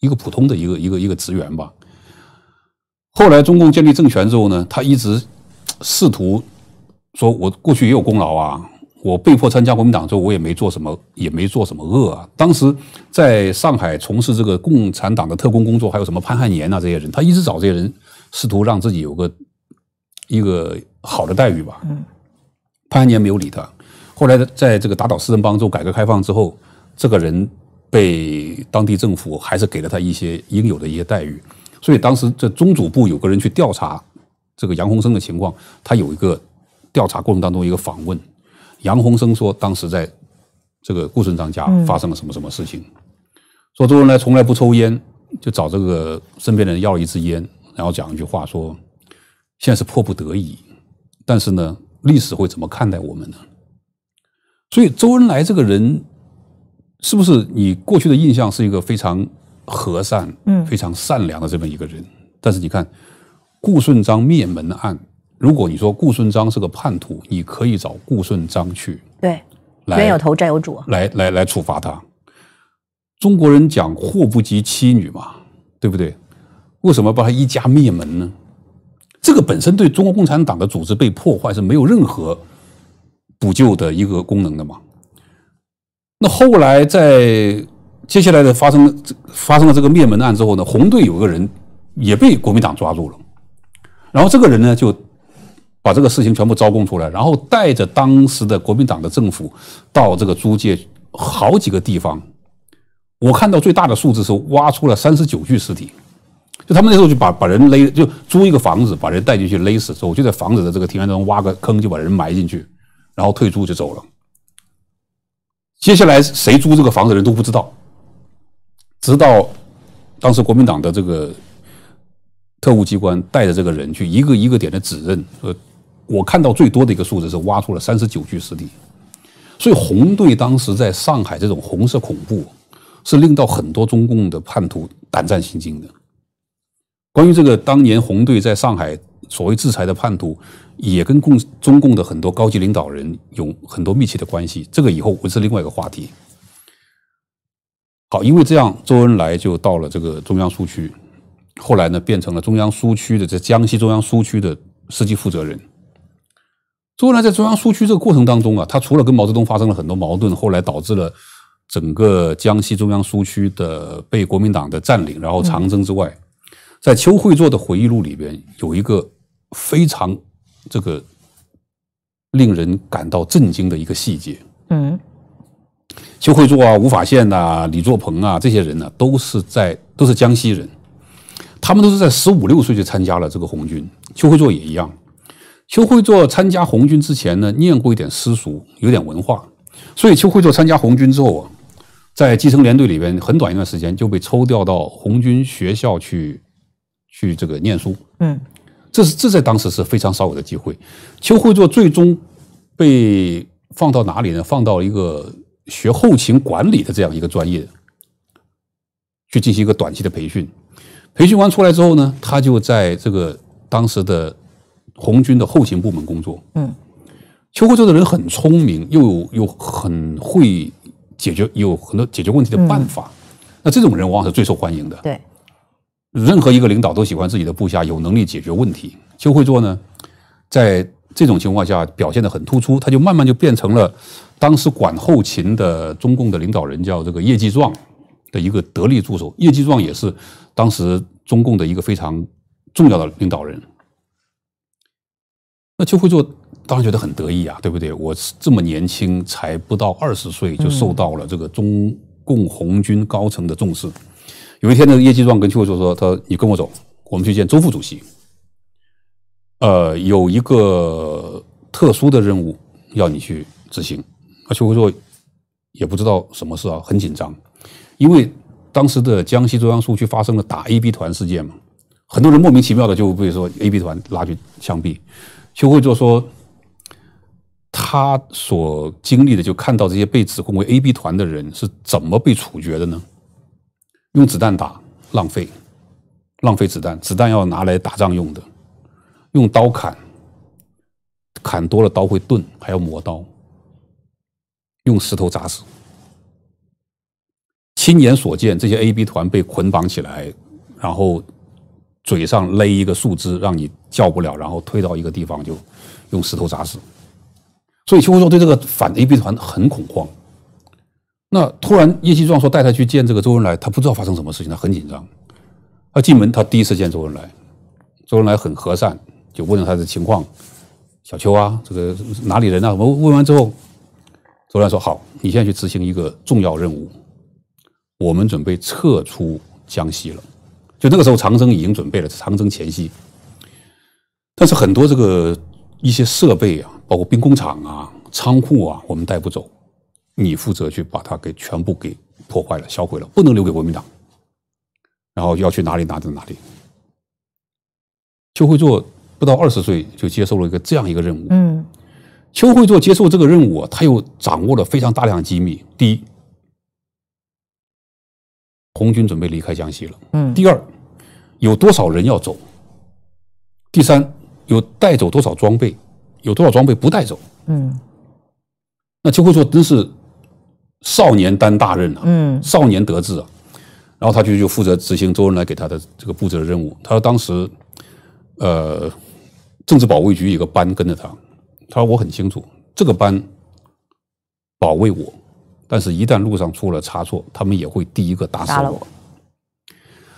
一个普通的一个一个一个职员吧。后来中共建立政权之后呢，他一直试图说：“我过去也有功劳啊，我被迫参加国民党之后，我也没做什么，也没做什么恶。”啊。”当时在上海从事这个共产党的特工工作，还有什么潘汉年啊这些人，他一直找这些人，试图让自己有个。一个好的待遇吧。嗯，潘安年没有理他。后来，在这个打倒四人帮之后，改革开放之后，这个人被当地政府还是给了他一些应有的一些待遇。所以当时这中组部有个人去调查这个杨洪生的情况，他有一个调查过程当中一个访问，杨洪生说，当时在这个顾顺章家发生了什么什么事情。说周恩来从来不抽烟，就找这个身边的人要了一支烟，然后讲一句话说。现在是迫不得已，但是呢，历史会怎么看待我们呢？所以，周恩来这个人，是不是你过去的印象是一个非常和善、嗯，非常善良的这么一个人？但是你看，顾顺章灭门案，如果你说顾顺章是个叛徒，你可以找顾顺章去，对，冤有头债有主，来来来处罚他。中国人讲祸不及妻女嘛，对不对？为什么把他一家灭门呢？这个本身对中国共产党的组织被破坏是没有任何补救的一个功能的嘛？那后来在接下来的发生发生了这个灭门案之后呢，红队有个人也被国民党抓住了，然后这个人呢就把这个事情全部招供出来，然后带着当时的国民党的政府到这个租界好几个地方，我看到最大的数字是挖出了三十九具尸体。就他们那时候就把把人勒，就租一个房子把人带进去勒死之后，就在房子的这个庭院中挖个坑就把人埋进去，然后退租就走了。接下来谁租这个房子的人都不知道，直到当时国民党的这个特务机关带着这个人去一个一个点的指认，呃，我看到最多的一个数字是挖出了三十九具尸体。所以红队当时在上海这种红色恐怖，是令到很多中共的叛徒胆战心惊的。关于这个当年红队在上海所谓制裁的叛徒，也跟共中共的很多高级领导人有很多密切的关系。这个以后我是另外一个话题。好，因为这样，周恩来就到了这个中央苏区，后来呢变成了中央苏区的在江西中央苏区的实际负责人。周恩来在中央苏区这个过程当中啊，他除了跟毛泽东发生了很多矛盾，后来导致了整个江西中央苏区的被国民党的占领，然后长征之外。在邱会作的回忆录里边，有一个非常这个令人感到震惊的一个细节。嗯，邱会作啊、吴法宪呐、李作鹏啊这些人呢，都是在都是江西人，他们都是在十五六岁就参加了这个红军。邱会作也一样。邱会作参加红军之前呢，念过一点私塾，有点文化，所以邱会作参加红军之后啊，在基层连队里边很短一段时间就被抽调到红军学校去。去这个念书，嗯，这是这在当时是非常少有的机会。邱会作最终被放到哪里呢？放到一个学后勤管理的这样一个专业，去进行一个短期的培训。培训完出来之后呢，他就在这个当时的红军的后勤部门工作。嗯，邱会作的人很聪明，又又很会解决，有很多解决问题的办法。那这种人往往是最受欢迎的。对。任何一个领导都喜欢自己的部下有能力解决问题。邱会作呢，在这种情况下表现得很突出，他就慢慢就变成了当时管后勤的中共的领导人，叫这个叶继壮的一个得力助手。叶继壮也是当时中共的一个非常重要的领导人。那邱会作当然觉得很得意啊，对不对？我这么年轻，才不到二十岁，就受到了这个中共红军高层的重视。有一天呢，叶季壮跟邱会作说：“他说你跟我走，我们去见周副主席。呃，有一个特殊的任务要你去执行。”那邱会作也不知道什么事啊，很紧张，因为当时的江西中央苏区发生了打 A、B 团事件嘛，很多人莫名其妙的就被说 A、B 团拉去枪毙。邱会作说：“他所经历的，就看到这些被指控为 A、B 团的人是怎么被处决的呢？”用子弹打浪费，浪费子弹，子弹要拿来打仗用的。用刀砍，砍多了刀会钝，还要磨刀。用石头砸死。亲眼所见，这些 A、B 团被捆绑起来，然后嘴上勒一个树枝，让你叫不了，然后推到一个地方，就用石头砸死。所以邱维佑对这个反 A、B 团很恐慌。那突然叶剑壮说带他去见这个周恩来，他不知道发生什么事情，他很紧张。他进门，他第一次见周恩来，周恩来很和善，就问了他的情况：“小秋啊，这个哪里人呢？”问完之后，周恩来说：“好，你现在去执行一个重要任务，我们准备撤出江西了。”就那个时候，长征已经准备了，长征前夕。但是很多这个一些设备啊，包括兵工厂啊、仓库啊，我们带不走。你负责去把它给全部给破坏了、销毁了，不能留给国民党。然后要去哪里，哪里哪里。邱会作不到二十岁就接受了一个这样一个任务。嗯，邱会作接受这个任务，他又掌握了非常大量机密：第一，红军准备离开江西了；嗯，第二，有多少人要走；第三，有带走多少装备，有多少装备不带走。嗯，那邱会作真是。少年担大任啊，嗯，少年得志啊，然后他就就负责执行周恩来给他的这个布置的任务。他说当时，呃，政治保卫局有个班跟着他，他说我很清楚这个班保卫我，但是一旦路上出了差错，他们也会第一个打死我。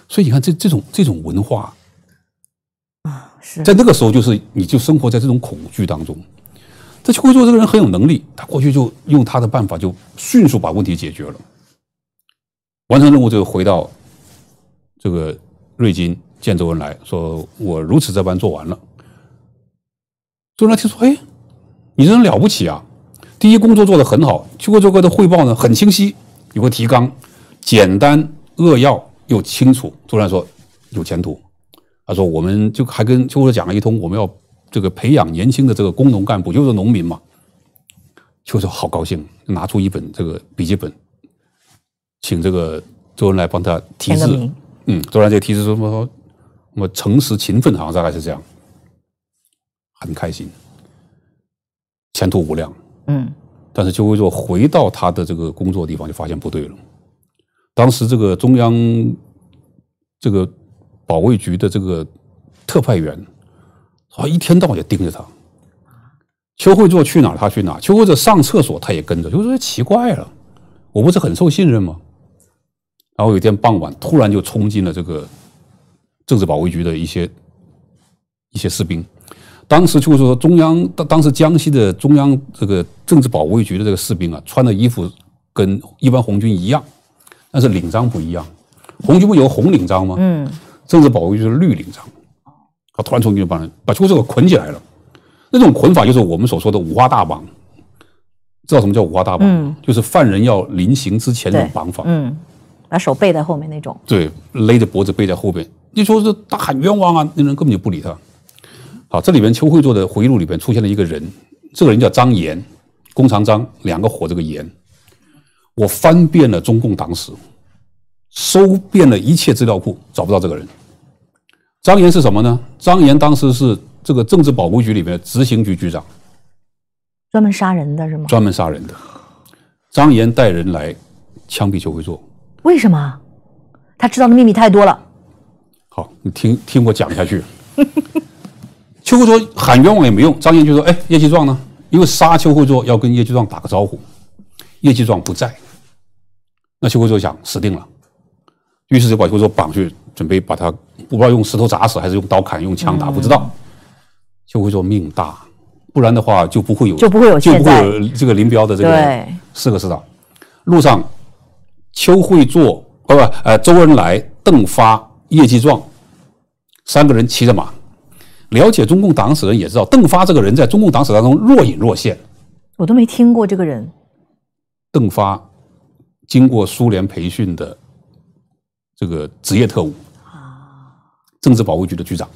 所以你看，这这种这种文化啊，在那个时候，就是你就生活在这种恐惧当中。他邱国作这个人很有能力，他过去就用他的办法就迅速把问题解决了，完成任务就回到这个瑞金见周恩来，说我如此这般做完了。周恩来听说，哎，你这人了不起啊！第一工作做得很好，邱会作他的汇报呢很清晰，有个提纲，简单扼要又清楚。周恩来说有前途，他说我们就还跟邱国作讲了一通，我们要。这个培养年轻的这个工农干部，就是农民嘛，就是好高兴，拿出一本这个笔记本，请这个周恩来帮他题字，嗯，周恩来就题字说：“我么诚实勤奋，好像大概是这样，很开心，前途无量。”嗯，但是就会说回到他的这个工作地方，就发现不对了。当时这个中央这个保卫局的这个特派员。他一天到晚就盯着他，邱会作去哪儿他去哪儿，会作上厕所他也跟着，就说奇怪了，我不是很受信任吗？然后有一天傍晚，突然就冲进了这个政治保卫局的一些一些士兵。当时就是说，中央当当时江西的中央这个政治保卫局的这个士兵啊，穿的衣服跟一般红军一样，但是领章不一样，红军不有红领章吗？嗯，政治保卫局是绿领章。突然冲进去把人把邱世伟捆起来了，那种捆法就是我们所说的五花大绑，知道什么叫五花大绑？嗯，就是犯人要临刑之前那种绑法，嗯，把手背在后面那种，对，勒着脖子背在后边。你说是大喊冤枉啊？那人根本就不理他。好，这里面邱慧做的回忆录里边出现了一个人，这个人叫张岩，弓长张，两个火这个岩。我翻遍了中共党史，搜遍了一切资料库，找不到这个人。张岩是什么呢？张岩当时是这个政治保护局里面执行局局长，专门杀人的是吗？专门杀人的。张岩带人来，枪毙邱会作。为什么？他知道的秘密太多了。好，你听听我讲下去。邱会作喊冤枉也没用，张岩就说：“哎，叶季壮呢？因为杀邱会作要跟叶季壮打个招呼，叶季壮不在，那邱会作想死定了。”于是就把邱会绑去，准备把他不知道用石头砸死，还是用刀砍，用枪打，不知道。邱会作命大，不然的话就不会有，就不会有，就不会有这个林彪的这个四个师长。路上，邱会作不不呃，周恩来、邓发、叶季壮三个人骑着马。了解中共党史的人也知道，邓发这个人，在中共党史当中若隐若现。我都没听过这个人。邓发经过苏联培训的。这个职业特务啊，政治保卫局的局长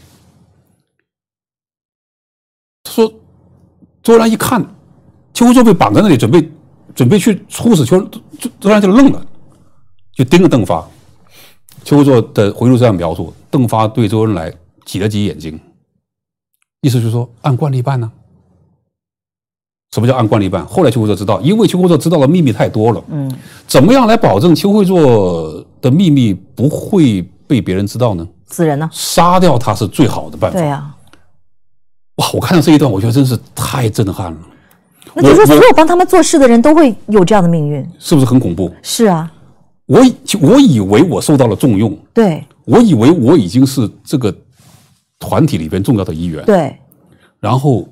说：“周恩来一看邱会作被绑在那里，准备准备去处死邱，周恩来就愣了，就盯着邓发。邱会作的回忆录这样描述：邓发对周恩来挤了挤眼睛，意思就是说按惯例办呢。什么叫按惯例办？后来邱会作知道，因为邱会作知道的秘密太多了。嗯，怎么样来保证邱会作？”的秘密不会被别人知道呢？死人呢？杀掉他是最好的办法。对呀，哇！我看到这一段，我觉得真是太震撼了。那就是所有帮他们做事的人都会有这样的命运，是不是很恐怖？是啊，我我以为我受到了重用，对我以为我已经是这个团体里边重要的一员。对，然后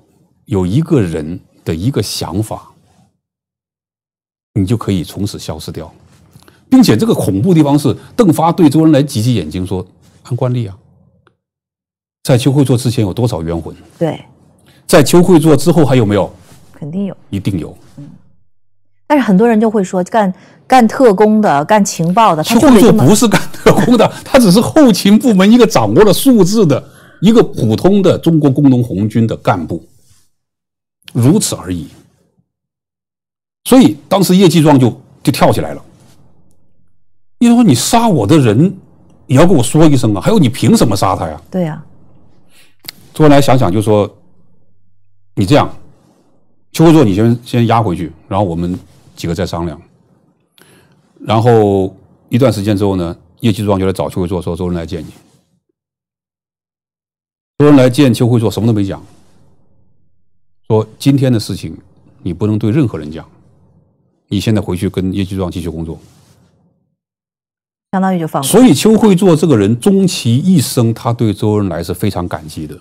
有一个人的一个想法，你就可以从此消失掉。并且，这个恐怖地方是邓发对周恩来挤挤眼睛说：“按惯例啊，在邱会作之前有多少冤魂？对，在邱会作之后还有没有？肯定有，一定有。嗯，但是很多人就会说，干干特工的、干情报的，邱会作不是干特工的，他只是后勤部门一个掌握了数字的一个普通的中国工农红军的干部，如此而已。所以当时叶季壮就就跳起来了。”就说你杀我的人，你要跟我说一声啊！还有，你凭什么杀他呀？对呀。周恩来想想就说：“你这样，邱会作，你先先押回去，然后我们几个再商量。”然后一段时间之后呢，叶季壮就来找邱会作说：“周恩来见你。”周恩来见邱会作，什么都没讲，说：“今天的事情，你不能对任何人讲。你现在回去跟叶季壮继续工作。”相当于就放所以邱会作这个人，终其一生，他对周恩来是非常感激的。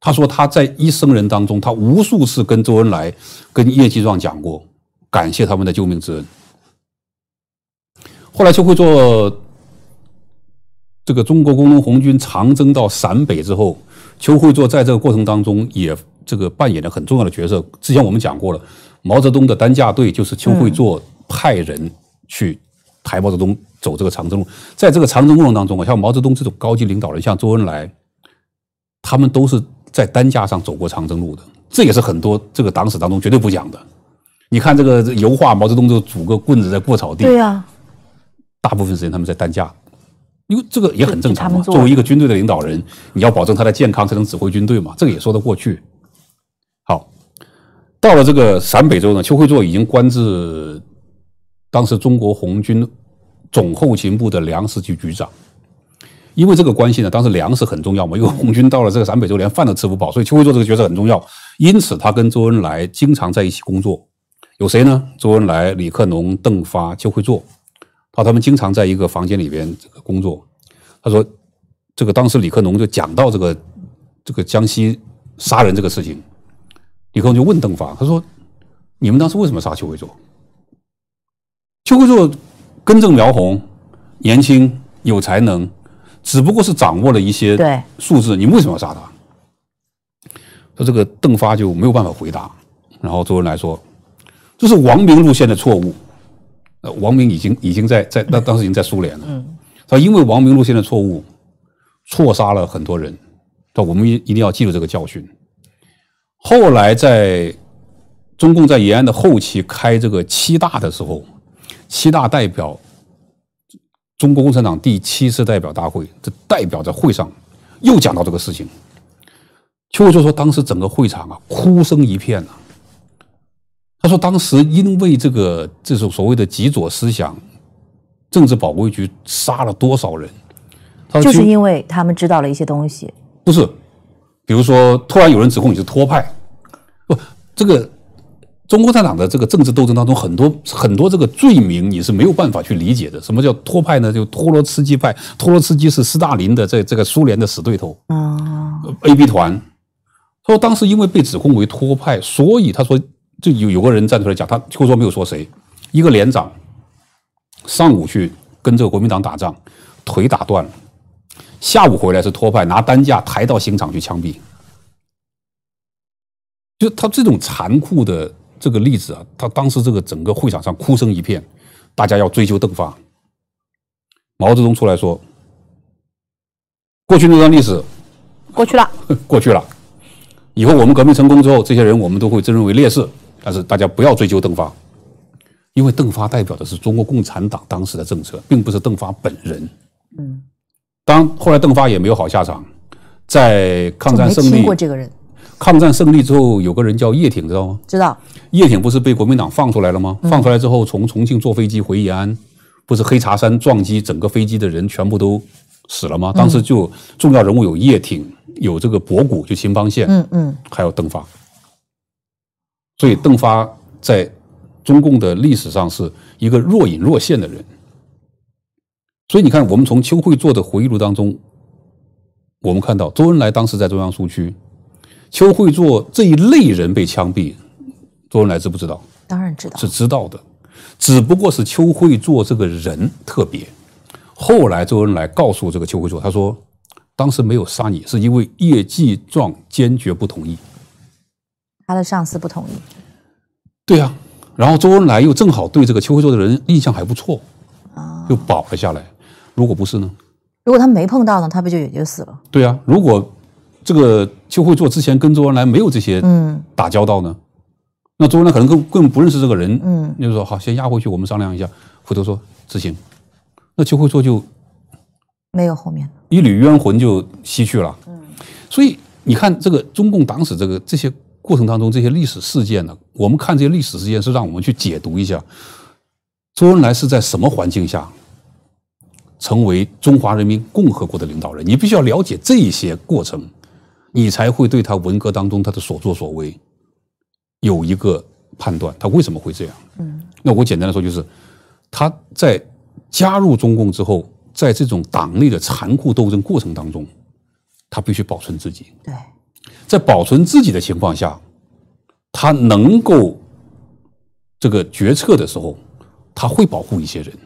他说他在一生人当中，他无数次跟周恩来、跟叶继壮讲过，感谢他们的救命之恩。后来邱会作这个中国工农红军长征到陕北之后，邱会作在这个过程当中也这个扮演了很重要的角色。之前我们讲过了，毛泽东的担架队就是邱会作派人去。抬毛泽东走这个长征路，在这个长征过程当中啊，像毛泽东这种高级领导人，像周恩来，他们都是在担架上走过长征路的。这也是很多这个党史当中绝对不讲的。你看这个油画，毛泽东就拄个棍子在过草地。对呀，大部分时间他们在担架，因为这个也很正常。作为一个军队的领导人，你要保证他的健康才能指挥军队嘛，这个也说得过去。好，到了这个陕北之后呢，邱会作已经官至当时中国红军。总后勤部的粮食局局长，因为这个关系呢，当时粮食很重要嘛，因为红军到了这个陕北之后连饭都吃不饱，所以邱会作这个角色很重要。因此，他跟周恩来经常在一起工作。有谁呢？周恩来、李克农、邓发，邱会作。他他们经常在一个房间里边工作。他说：“这个当时李克农就讲到这个这个江西杀人这个事情，李克农就问邓发，他说：‘你们当时为什么杀邱会作？’邱会作。”根正苗红，年轻有才能，只不过是掌握了一些数字，你为什么要杀他？他这个邓发就没有办法回答。然后周恩来说：“这是王明路线的错误。呃，王明已经已经在在那当时已经在苏联了。他因为王明路线的错误，错杀了很多人。但我们一一定要记住这个教训。后来在中共在延安的后期开这个七大的时候。”七大代表，中国共产党第七次代表大会，这代表在会上又讲到这个事情，邱就说当时整个会场啊，哭声一片呐。他说当时因为这个这种所谓的极左思想，政治保卫局杀了多少人？就是因为他们知道了一些东西。不是，比如说突然有人指控你是托派，不这个。中国共产党的这个政治斗争当中，很多很多这个罪名你是没有办法去理解的。什么叫托派呢？就托洛茨基派。托洛茨基是斯大林的这这个苏联的死对头。哦。A B 团，他说当时因为被指控为托派，所以他说就有有个人站出来讲，他就说没有说谁，一个连长，上午去跟这个国民党打仗，腿打断了，下午回来是托派，拿担架抬到刑场去枪毙，就他这种残酷的。这个例子啊，他当时这个整个会场上哭声一片，大家要追究邓发。毛泽东出来说：“过去那段历史，过去了，过去了。以后我们革命成功之后，这些人我们都会尊为烈士，但是大家不要追究邓发，因为邓发代表的是中国共产党当时的政策，并不是邓发本人。嗯，当后来邓发也没有好下场，在抗战胜利过这个人。抗战胜利之后，有个人叫叶挺，知道吗？知道。叶挺不是被国民党放出来了吗？放出来之后，从重庆坐飞机回延安，不是黑茶山撞击，整个飞机的人全部都死了吗？当时就重要人物有叶挺，有这个博古，就秦邦宪，嗯嗯，还有邓发。所以邓发在中共的历史上是一个若隐若现的人。所以你看，我们从邱会作的回忆录当中，我们看到周恩来当时在中央苏区。邱会作这一类人被枪毙，周恩来知不知道？当然知道，是知道的，只不过是邱会作这个人特别。后来周恩来告诉这个邱会作，他说：“当时没有杀你，是因为叶季壮坚决不同意，他的上司不同意。”对啊，然后周恩来又正好对这个邱会作的人印象还不错，啊，又保了下来。如果不是呢？如果他没碰到呢，他不就也就死了？对啊，如果。这个邱会作之前跟周恩来没有这些嗯打交道呢，那周恩来可能更更不认识这个人嗯，就说好先押回去，我们商量一下。回头说执行，那邱会作就没有后面一缕冤魂就西去了嗯，所以你看这个中共党史这个这些过程当中这些历史事件呢，我们看这些历史事件是让我们去解读一下周恩来是在什么环境下成为中华人民共和国的领导人，你必须要了解这些过程。你才会对他文革当中他的所作所为有一个判断，他为什么会这样？嗯，那我简单的说就是他在加入中共之后，在这种党内的残酷斗争过程当中，他必须保存自己。对，在保存自己的情况下，他能够这个决策的时候，他会保护一些人，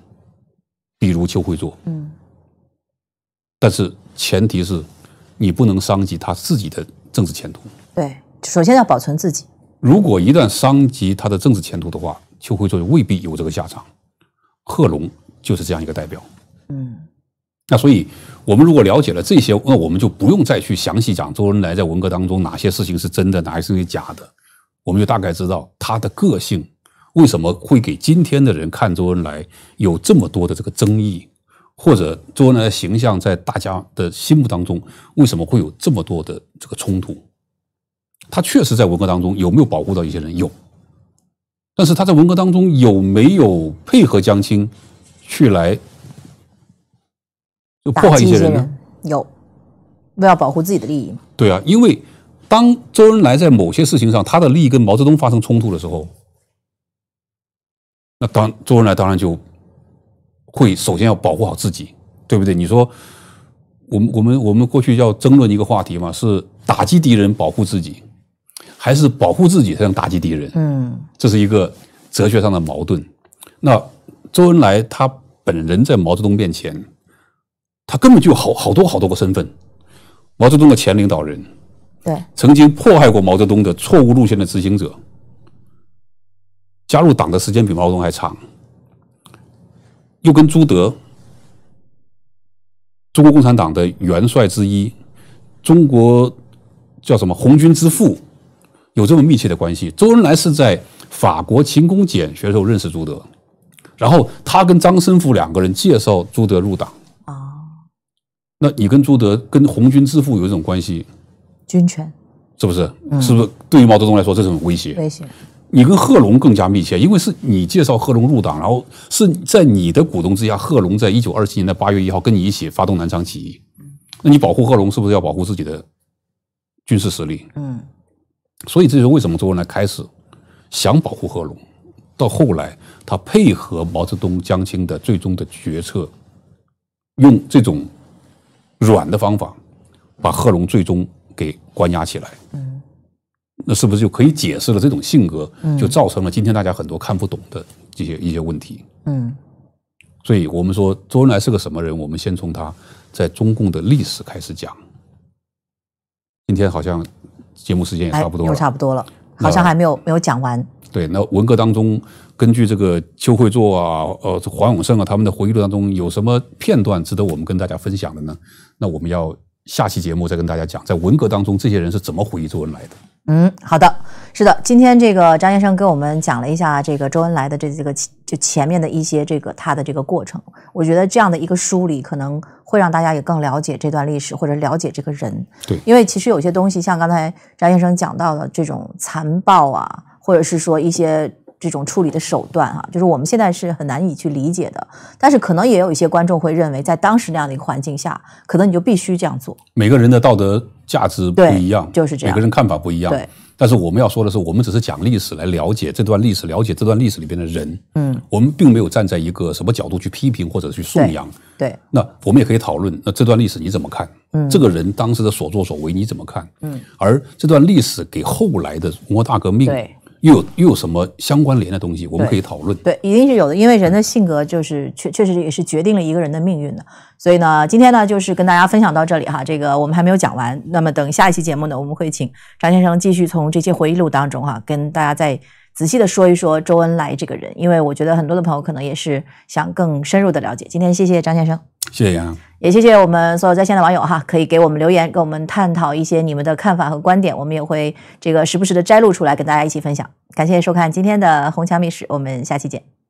比如邱会作。嗯，但是前提是。你不能伤及他自己的政治前途。对，首先要保存自己。如果一旦伤及他的政治前途的话，邱会作未必有这个下场。贺龙就是这样一个代表。嗯，那所以我们如果了解了这些，那我们就不用再去详细讲周恩来在文革当中哪些事情是真的，哪些事情假的。我们就大概知道他的个性为什么会给今天的人看周恩来有这么多的这个争议。或者周恩来的形象在大家的心目当中，为什么会有这么多的这个冲突？他确实在文革当中有没有保护到一些人？有。但是他在文革当中有没有配合江青去来就破坏一些人？呢？有，为了保护自己的利益对啊，因为当周恩来在某些事情上，他的利益跟毛泽东发生冲突的时候，那当周恩来当然就。会首先要保护好自己，对不对？你说，我们我们我们过去要争论一个话题嘛，是打击敌人保护自己，还是保护自己才能打击敌人？嗯，这是一个哲学上的矛盾。那周恩来他本人在毛泽东面前，他根本就好好多好多个身份，毛泽东的前领导人，对，曾经迫害过毛泽东的错误路线的执行者，加入党的时间比毛泽东还长。又跟朱德，中国共产党的元帅之一，中国叫什么红军之父，有这么密切的关系。周恩来是在法国勤工俭学时候认识朱德，然后他跟张申府两个人介绍朱德入党。哦，那你跟朱德跟红军之父有一种关系？军权是不是？是不是？对于毛泽东来说，这是很种威胁？威胁。你跟贺龙更加密切，因为是你介绍贺龙入党，然后是在你的鼓动之下，贺龙在一九二七年的八月一号跟你一起发动南昌起义。那你保护贺龙，是不是要保护自己的军事实力？嗯，所以这是为什么周恩来开始想保护贺龙，到后来他配合毛泽东、江青的最终的决策，用这种软的方法把贺龙最终给关押起来。嗯。那是不是就可以解释了这种性格，就造成了今天大家很多看不懂的这些一些问题？嗯，所以我们说周恩来是个什么人，我们先从他在中共的历史开始讲。今天好像节目时间也差不多了，差不多了，好像还没有没有讲完。对，那文革当中，根据这个邱会作啊、呃黄永胜啊他们的回忆录当中，有什么片段值得我们跟大家分享的呢？那我们要下期节目再跟大家讲，在文革当中这些人是怎么回忆周恩来的。嗯，好的，是的，今天这个张先生给我们讲了一下这个周恩来的这这个就前面的一些这个他的这个过程，我觉得这样的一个梳理可能会让大家也更了解这段历史或者了解这个人。对，因为其实有些东西像刚才张先生讲到的这种残暴啊，或者是说一些这种处理的手段啊，就是我们现在是很难以去理解的。但是可能也有一些观众会认为，在当时那样的一个环境下，可能你就必须这样做。每个人的道德。价值不一样，就是这样。每个人看法不一样，对。但是我们要说的是，我们只是讲历史来了解这段历史，了解这段历史里边的人，嗯，我们并没有站在一个什么角度去批评或者去颂扬，对。那我们也可以讨论，那这段历史你怎么看？嗯，这个人当时的所作所为你怎么看？嗯，而这段历史给后来的中国大革命，又有又有什么相关联的东西，我们可以讨论。对，一定是有的，因为人的性格就是确确实也是决定了一个人的命运的。所以呢，今天呢就是跟大家分享到这里哈，这个我们还没有讲完。那么等下一期节目呢，我们会请张先生继续从这些回忆录当中哈，跟大家再仔细的说一说周恩来这个人，因为我觉得很多的朋友可能也是想更深入的了解。今天谢谢张先生。谢谢，杨。也谢谢我们所有在线的网友哈，可以给我们留言，跟我们探讨一些你们的看法和观点，我们也会这个时不时的摘录出来跟大家一起分享。感谢收看今天的《红墙秘史》，我们下期见。